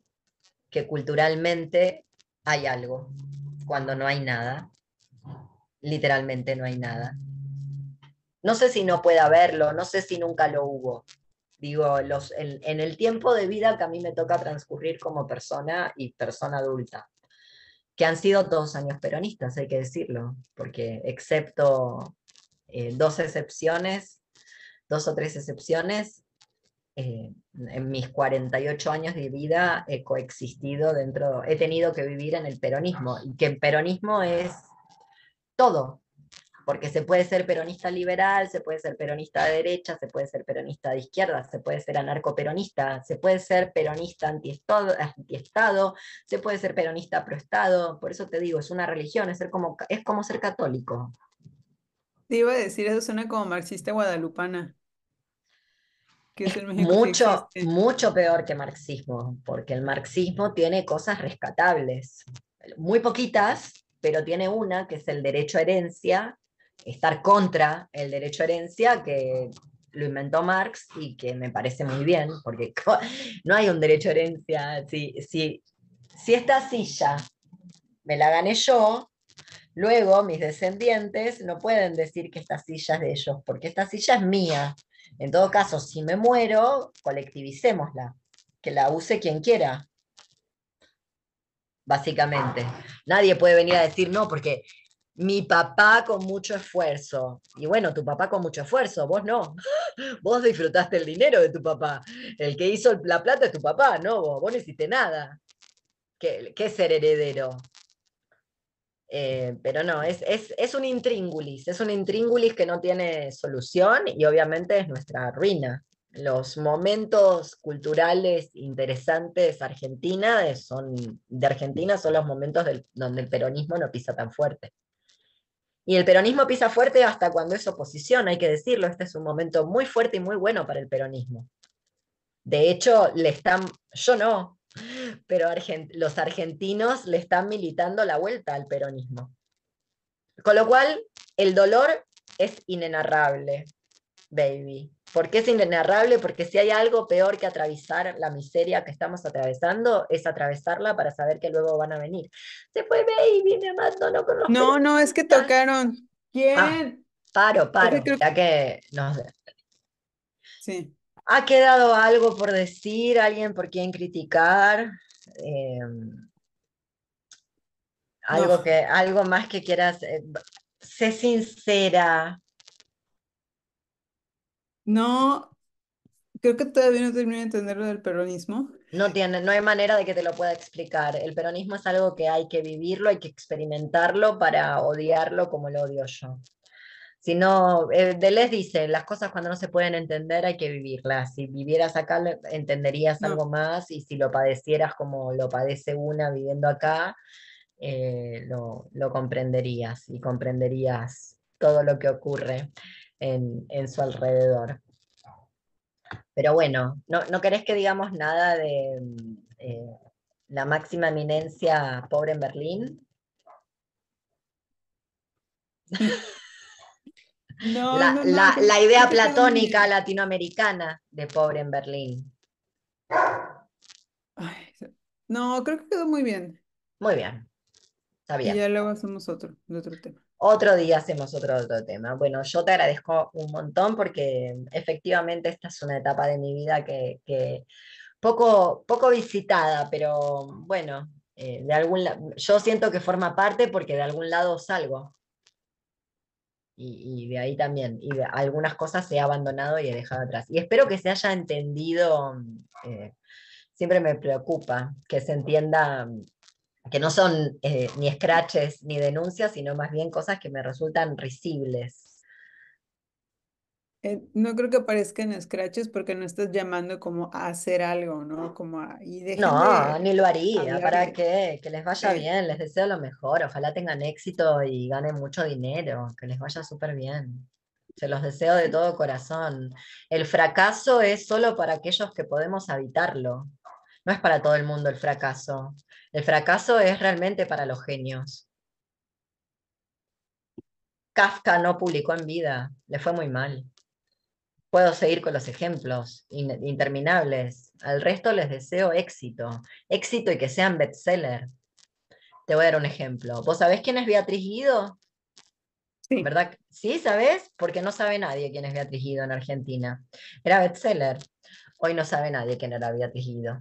que culturalmente hay algo, cuando no hay nada. Literalmente no hay nada. No sé si no pueda verlo, no sé si nunca lo hubo. Digo, los, en, el tiempo de vida que a mí me toca transcurrir como persona y persona adulta, que han sido todos años peronistas, hay que decirlo, porque excepto eh, dos excepciones, dos o tres excepciones, eh, en mis 48 años de vida he coexistido dentro, he tenido que vivir en el peronismo, y que el peronismo es todo, porque se puede ser peronista liberal, se puede ser peronista de derecha, se puede ser peronista de izquierda, se puede ser anarco-peronista, se puede ser peronista antiestado, estado se puede ser peronista proestado, por eso te digo, es una religión, es, como, es como ser católico. Te iba a decir, eso suena como marxista guadalupana. mucho, mucho peor que marxismo, porque el marxismo tiene cosas rescatables, muy poquitas, pero tiene una que es el derecho a herencia, estar contra el derecho a herencia que lo inventó Marx y que me parece muy bien, porque (laughs) no hay un derecho a herencia. Si, si, si esta silla me la gané yo, luego mis descendientes no pueden decir que esta silla es de ellos, porque esta silla es mía. En todo caso, si me muero, colectivicémosla, que la use quien quiera. Básicamente. Nadie puede venir a decir no, porque mi papá con mucho esfuerzo. Y bueno, tu papá con mucho esfuerzo, vos no. (gasps) Vos disfrutaste el dinero de tu papá. El que hizo la plata es tu papá, no vos. no hiciste nada. ¿Qué, qué ser heredero? Eh, pero no, es, es, un intríngulis, es un intríngulis que no tiene solución y obviamente es nuestra ruina. Los momentos culturales interesantes Argentina son, de Argentina son los momentos donde el peronismo no pisa tan fuerte. Y el peronismo pisa fuerte hasta cuando es oposición, hay que decirlo, este es un momento muy fuerte y muy bueno para el peronismo. De hecho, le están, yo no, (laughs) pero los argentinos le están militando la vuelta al peronismo. Con lo cual, el dolor es inenarrable, baby porque es inenarrable? Porque si hay algo peor que atravesar la miseria que estamos atravesando, es atravesarla para saber que luego van a venir. Se fue y viene más, no, no conozco. No, no, es que ah. tocaron. ¿Quién? Ah, paro, paro, ya que no sé. Sí. ¿Ha quedado algo por decir? ¿Alguien por quien criticar? Em, algo, que, algo más que quieras. Eh, sé sincera, no, creo que todavía no termino de entender lo del peronismo. No, tiene, no hay manera de que te lo pueda explicar. El peronismo es algo que hay que vivirlo, hay que experimentarlo para odiarlo como lo odio yo. Si no, eh, Deleuze dice, las cosas cuando no se pueden entender hay que vivirlas. Si vivieras acá entenderías algo más y si lo padecieras como lo padece una viviendo acá, eh, lo comprenderías y comprenderías todo lo que ocurre en, su alrededor. Pero bueno, no, querés que digamos nada de mm, eh, la máxima eminencia pobre en Berlín. (laughs) No, la, idea platónica latinoamericana de pobre en Berlín. no, creo que quedó muy bien. Muy bien. Está bien. Y luego hacemos otro, otro tema. Otro día hacemos otro, otro tema. Bueno, yo te agradezco un montón porque efectivamente esta es una etapa de mi vida que, poco, poco visitada, pero bueno, eh, de algún yo siento que forma parte porque de algún lado salgo. Y, de ahí también, y de algunas cosas se he abandonado y he dejado atrás. Y espero que se haya entendido, eh, siempre me preocupa que se entienda que no son eh, ni scratches ni denuncias, sino más bien cosas que me resultan risibles. Eh, no creo que aparezcan scratches porque no estás llamando como a hacer algo, ¿no? Como a, no, ni lo haría. ¿Para qué? Que les vaya bien, les deseo lo mejor. Ojalá tengan éxito y ganen mucho dinero, que les vaya súper bien. Se los deseo de todo corazón. El fracaso es solo para aquellos que podemos habitarlo. No es para todo el mundo el fracaso. El fracaso es realmente para los genios. Kafka no publicó en vida, le fue muy mal. Puedo seguir con los ejemplos interminables. Al resto les deseo éxito, éxito y que sean bestseller. Te voy a dar un ejemplo. ¿Vos sabés quién es Beatriz Guido? Sí. ¿Verdad? Sí, ¿sabés? Porque no sabe nadie quién es Beatriz Guido en Argentina. Era bestseller. Hoy no sabe nadie quién era Beatriz Guido.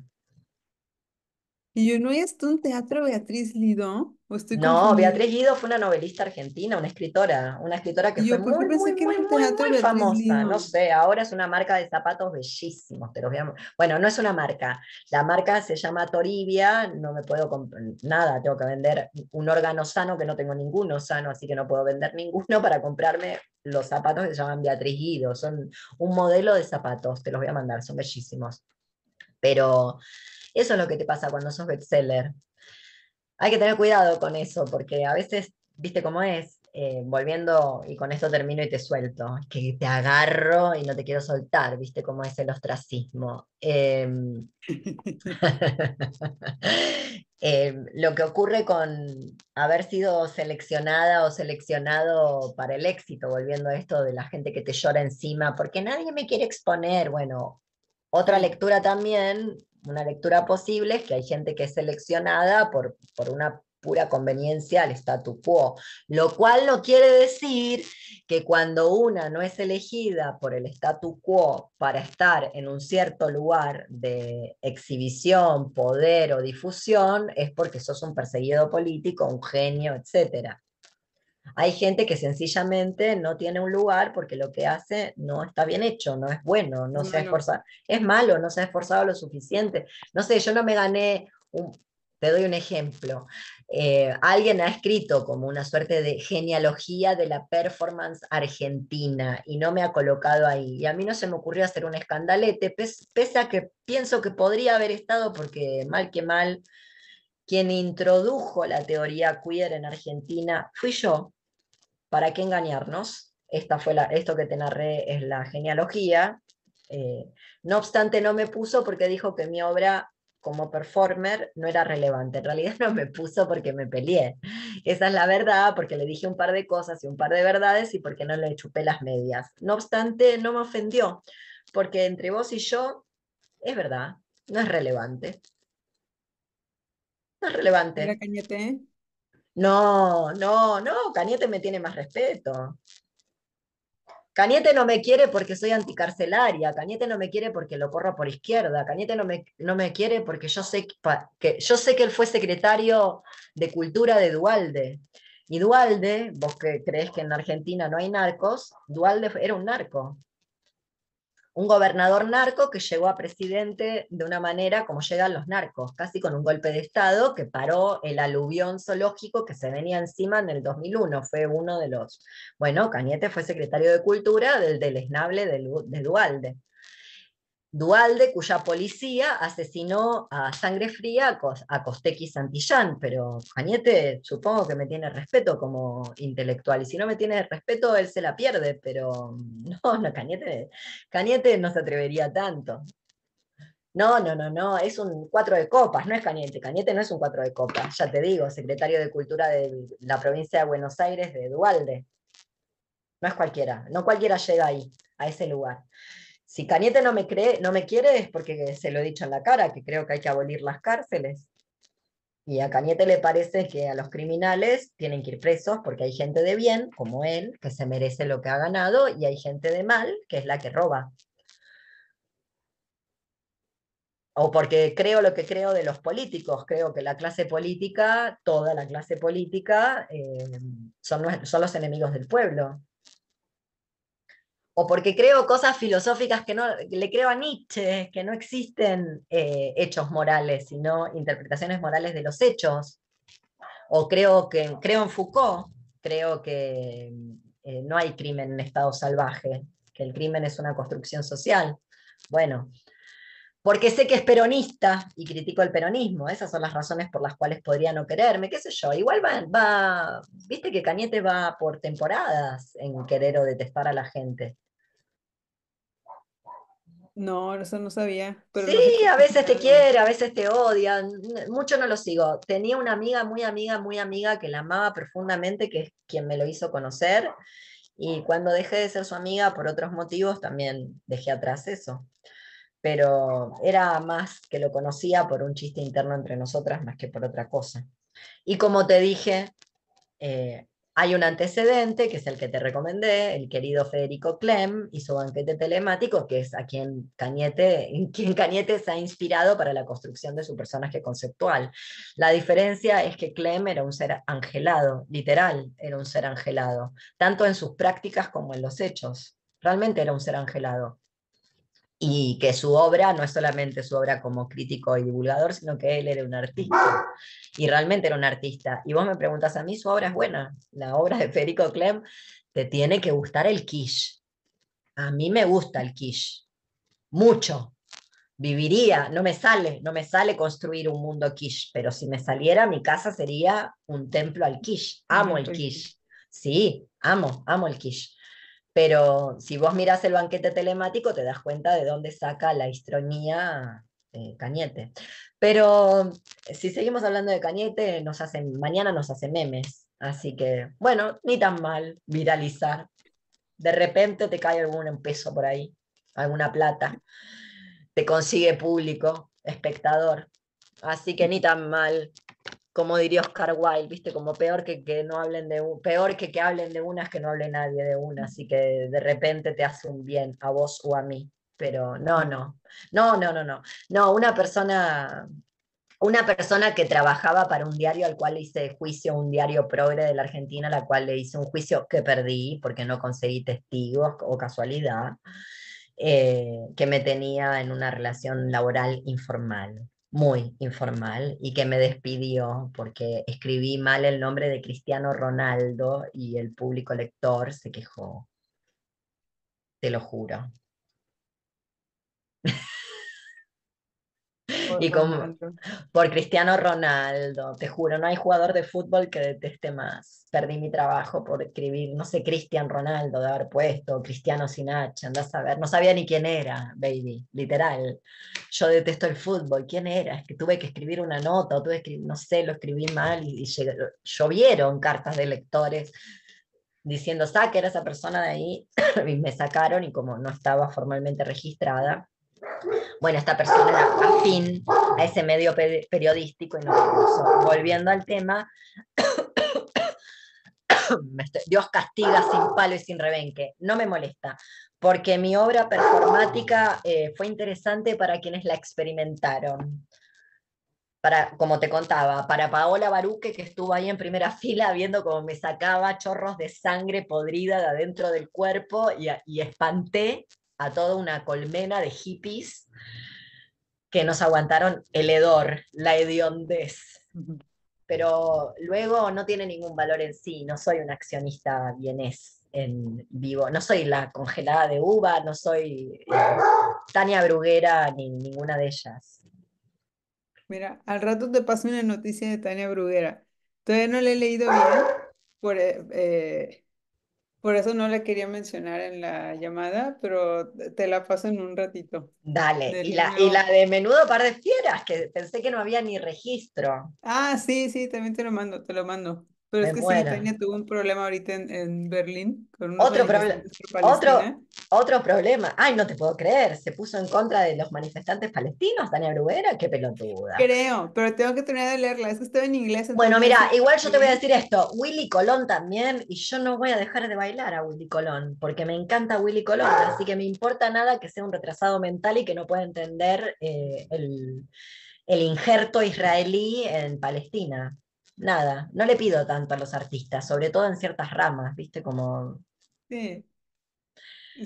Y yo, ¿no es un teatro Beatriz Lido no, Beatriz Guido fue una novelista argentina, una escritora, una escritora que fue muy, famosa, no sé, ahora es una marca de zapatos bellísimos, te los Bueno, no es una marca, la marca se llama Toribia, no me puedo comprar nada, tengo que vender un órgano sano, que no tengo ninguno sano, así que no puedo vender ninguno para comprarme los zapatos que se llaman Beatriz Guido, son un modelo de zapatos, te los voy a mandar, son bellísimos. Pero eso es lo que te pasa cuando sos bestseller. Hay que tener cuidado con eso, porque a veces, viste cómo es, eh, volviendo, y con esto termino y te suelto, que te agarro y no te quiero soltar, viste cómo es el ostracismo. Em, (laughs) em, lo que ocurre con haber sido seleccionada o seleccionado para el éxito, volviendo a esto de la gente que te llora encima, porque nadie me quiere exponer, bueno, otra lectura también una lectura posible es que hay gente que es seleccionada por, por una pura conveniencia al statu quo, lo cual no quiere decir que cuando una no es elegida por el statu quo para estar en un cierto lugar de exhibición, poder o difusión, es porque sos un perseguido político, un genio, etcétera. Hay gente que sencillamente no tiene un lugar porque lo que hace no está bien hecho, no es bueno, no, se ha es malo, no se ha esforzado lo suficiente. No sé, yo no me gané, te doy un ejemplo, eh, alguien ha escrito como una suerte de genealogía de la performance argentina y no me ha colocado ahí. Y a mí no se me ocurrió hacer un escandalete, pese a que pienso que podría haber estado porque mal que mal quien introdujo la teoría queer en Argentina fui yo. ¿Para qué engañarnos? Esta fue la, esto que te narré es la genealogía. Eh, no obstante, no me puso porque dijo que mi obra como performer no era relevante. En realidad no me puso porque me peleé. Esa es la verdad, porque le dije un par de cosas y un par de verdades y porque no le chupé las medias. No obstante, no me ofendió, porque entre vos y yo, es verdad, no es relevante relevante. No, no, no, Cañete me tiene más respeto. Cañete no me quiere porque soy anticarcelaria, Cañete no me quiere porque lo corro por izquierda, Cañete no me, no me quiere porque yo sé que, yo sé que él fue secretario de Cultura de Dualde. Y Dualde, vos que crees que en Argentina no hay narcos, Dualde era un narco un gobernador narco que llegó a presidente de una manera como llegan los narcos, casi con un golpe de Estado que paró el aluvión zoológico que se venía encima en el 2001. Fue uno de los, bueno, Cañete fue secretario de Cultura del deleznable de, de Dualde. Dualde, cuya policía asesinó a sangre fría a Costequi Santillán, pero Cañete supongo que me tiene respeto como intelectual, y si no me tiene respeto, él se la pierde, pero (laughs) no, no, Cañete, Cañete no se atrevería tanto. No, no, no, no, es un cuatro de copas, no es Cañete, Cañete no es un cuatro de copas, ya te digo, secretario de Cultura de la provincia de Buenos Aires de Dualde. No es cualquiera, no cualquiera llega ahí, a ese lugar. Si Cañete no me, cree, no me quiere es porque se lo he dicho en la cara, que creo que hay que abolir las cárceles. Y a Cañete le parece que a los criminales tienen que ir presos porque hay gente de bien, como él, que se merece lo que ha ganado, y hay gente de mal, que es la que roba. O porque creo lo que creo de los políticos, creo que la clase política, toda la clase política, eh, son los enemigos del pueblo o porque creo cosas filosóficas que no le creo a Nietzsche, que no existen eh, hechos morales, sino interpretaciones morales de los hechos, o creo, que, creo en Foucault, creo que eh, no hay crimen en estado salvaje, que el crimen es una construcción social. Bueno, porque sé que es peronista y critico el peronismo, esas son las razones por las cuales podría no quererme, qué sé yo, igual va, va viste que Cañete va por temporadas en querer o detestar a la gente. No, eso no sabía. sí, a veces te quiere, a veces te odia. Mucho no lo sigo. Tenía una amiga, muy amiga, muy amiga, que la amaba profundamente, que es quien me lo hizo conocer. Y cuando dejé de ser su amiga por otros motivos, también dejé atrás eso. Pero era más que lo conocía por un chiste interno entre nosotras más que por otra cosa. Y como te dije, eh, hay un antecedente, que es el que te recomendé, el querido Federico Clem y su banquete telemático, que es a quien Cañete, quien se ha inspirado para la construcción de su personaje conceptual. La diferencia es que Clem era un ser angelado, literal, era un ser angelado, tanto en sus prácticas como en los hechos. Realmente era un ser angelado y que su obra no es solamente su obra como crítico y divulgador, sino que él era un artista, y realmente era un artista. Y vos me preguntas a mí, su obra es buena, la obra de Federico Clem, te tiene que gustar el quiche. A mí me gusta el quiche, mucho. Viviría, no me sale, no me sale construir un mundo quiche, pero si me saliera, mi casa sería un templo al quiche. Amo el quiche. Sí, amo, amo el quiche. Pero si vos mirás el banquete telemático, te das cuenta de dónde saca la histronía eh, Cañete. Pero eh, si seguimos hablando de Cañete, nos hacen, mañana nos hace memes. Así que, bueno, ni tan mal viralizar. De repente te cae algún peso por ahí, alguna plata. Te consigue público, espectador. Así que ni tan mal como diría Oscar Wilde, ¿viste? Como peor que, que no hablen de un, peor que que hablen de una es que no hable nadie de una, así que de repente te hace un bien a vos o a mí. Pero no, no, no, no, no, no. No, una persona, una persona que trabajaba para un diario al cual le hice juicio, un diario progre de la Argentina, la cual le hice un juicio que perdí porque no conseguí testigos o casualidad, eh, que me tenía en una relación laboral informal muy informal y que me despidió porque escribí mal el nombre de Cristiano Ronaldo y el público lector se quejó. Te lo juro y como por Cristiano Ronaldo, te juro, no hay jugador de fútbol que deteste más. Perdí mi trabajo por escribir, no sé, Cristian Ronaldo de haber puesto, Cristiano Sinacha, andás a ver, no sabía ni quién era, baby, literal. Yo detesto el fútbol, ¿quién era? Es que tuve que escribir una nota, o tuve que, no sé, lo escribí mal y, llovieron cartas de lectores diciendo, saque a esa persona de ahí, (clears throat) y me sacaron y como no estaba formalmente registrada, bueno, esta persona era afín a ese medio periodístico y no Volviendo al tema, (coughs) Dios castiga sin palo y sin rebenque, no me molesta, porque mi obra performática eh, fue interesante para quienes la experimentaron. Para, como te contaba, para Paola Baruque, que estuvo ahí en primera (laughs) fila viendo cómo me sacaba chorros de sangre podrida de adentro del cuerpo y, y espanté a toda una colmena de hippies que nos aguantaron el hedor, la hediondez. Pero luego no tiene ningún valor en sí, no soy una accionista bienés en vivo, no soy la congelada de uva, no soy eh, Tania Bruguera ni ninguna de ellas. Mira, al rato te pasé una noticia de Tania Bruguera. Todavía no la he leído bien, por, eh, eh, por eso no la quería mencionar en la llamada, pero te la paso en un ratito. Dale, y la, y la, de menudo par de fieras, que pensé que no había ni registro. Ah, sí, sí, también te lo mando, te lo mando. Pero es que sí, Tania tuvo un problema ahorita en, Berlín. Con otro problema. Otro, otro problema, ay, no te puedo creer, se puso en contra de los manifestantes palestinos, Tania Bruguera, qué pelotuda. Creo, pero tengo que terminar de leerla, es que estoy en inglés. Bueno, mira, igual yo te voy a decir esto, Willy Colón también, y yo no voy a dejar de bailar a Willy Colón, porque me encanta Willy Colón, ah. así que me importa nada que sea un retrasado mental y que no pueda entender eh, el, el injerto israelí en Palestina. Nada, no le pido tanto a los artistas, sobre todo en ciertas ramas, viste, como... Sí.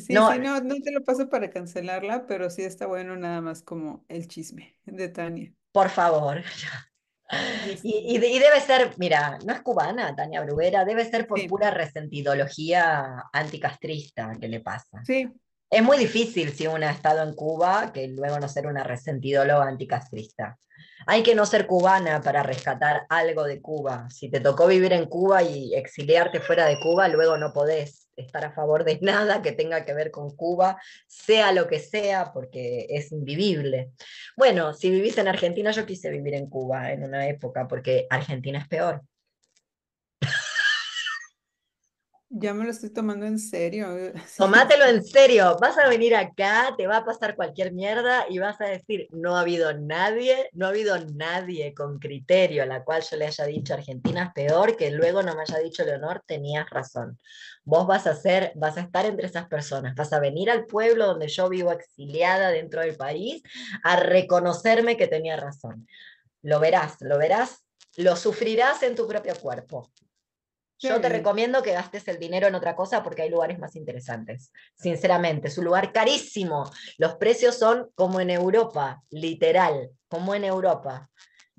Sí, eh No, no, te lo paso para cancelarla, pero sí está bueno nada más como el chisme de Tania. por favor. (laughs) Y, debe ser, mira, no es cubana Tania Bruguera, debe ser por pura resentidología anticastrista que le pasa. Sí, Es muy difícil si uno ha estado en Cuba que luego no ser una resentidóloga anticastrista. Hay que no ser cubana para rescatar algo de Cuba. Si te tocó vivir en Cuba y exiliarte fuera de Cuba, luego no podés estar a favor de (laughs) nada que tenga que ver con Cuba, sea lo que sea, porque es invivible. Bueno, si vivís en Argentina, yo quise vivir en Cuba en una época, porque Argentina es peor. Ya me lo estoy tomando en serio. Eh, (laughs) Tomátelo en serio. Vas a venir acá, te va a pasar cualquier mierda y vas a decir, no ha habido nadie, no ha habido nadie con criterio a la cual yo le haya dicho Argentina es peor, que luego no me haya dicho Leonor, tenías razón. Vos vas a ser, vas a estar entre esas personas, vas a venir al pueblo donde yo vivo exiliada dentro del país a reconocerme que tenía razón. Lo verás, lo verás, lo sufrirás en tu propio cuerpo. Yo te recomiendo que gastes el dinero en otra cosa porque hay lugares más interesantes. Sinceramente, es un lugar carísimo. Los precios son como en Europa, literal, como en Europa.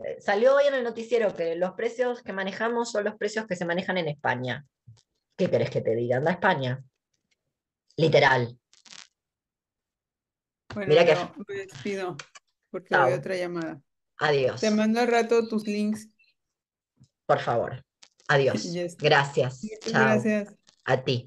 Eh, salió hoy en el noticiero que los precios que manejamos son los precios que se manejan en España. ¿Qué querés que te diga? Anda a España. Literal. Bueno, me despido porque hay otra llamada. Adiós. Te mando al rato tus links. Por favor. Adiós. Gracias. Chao. Gracias. A ti.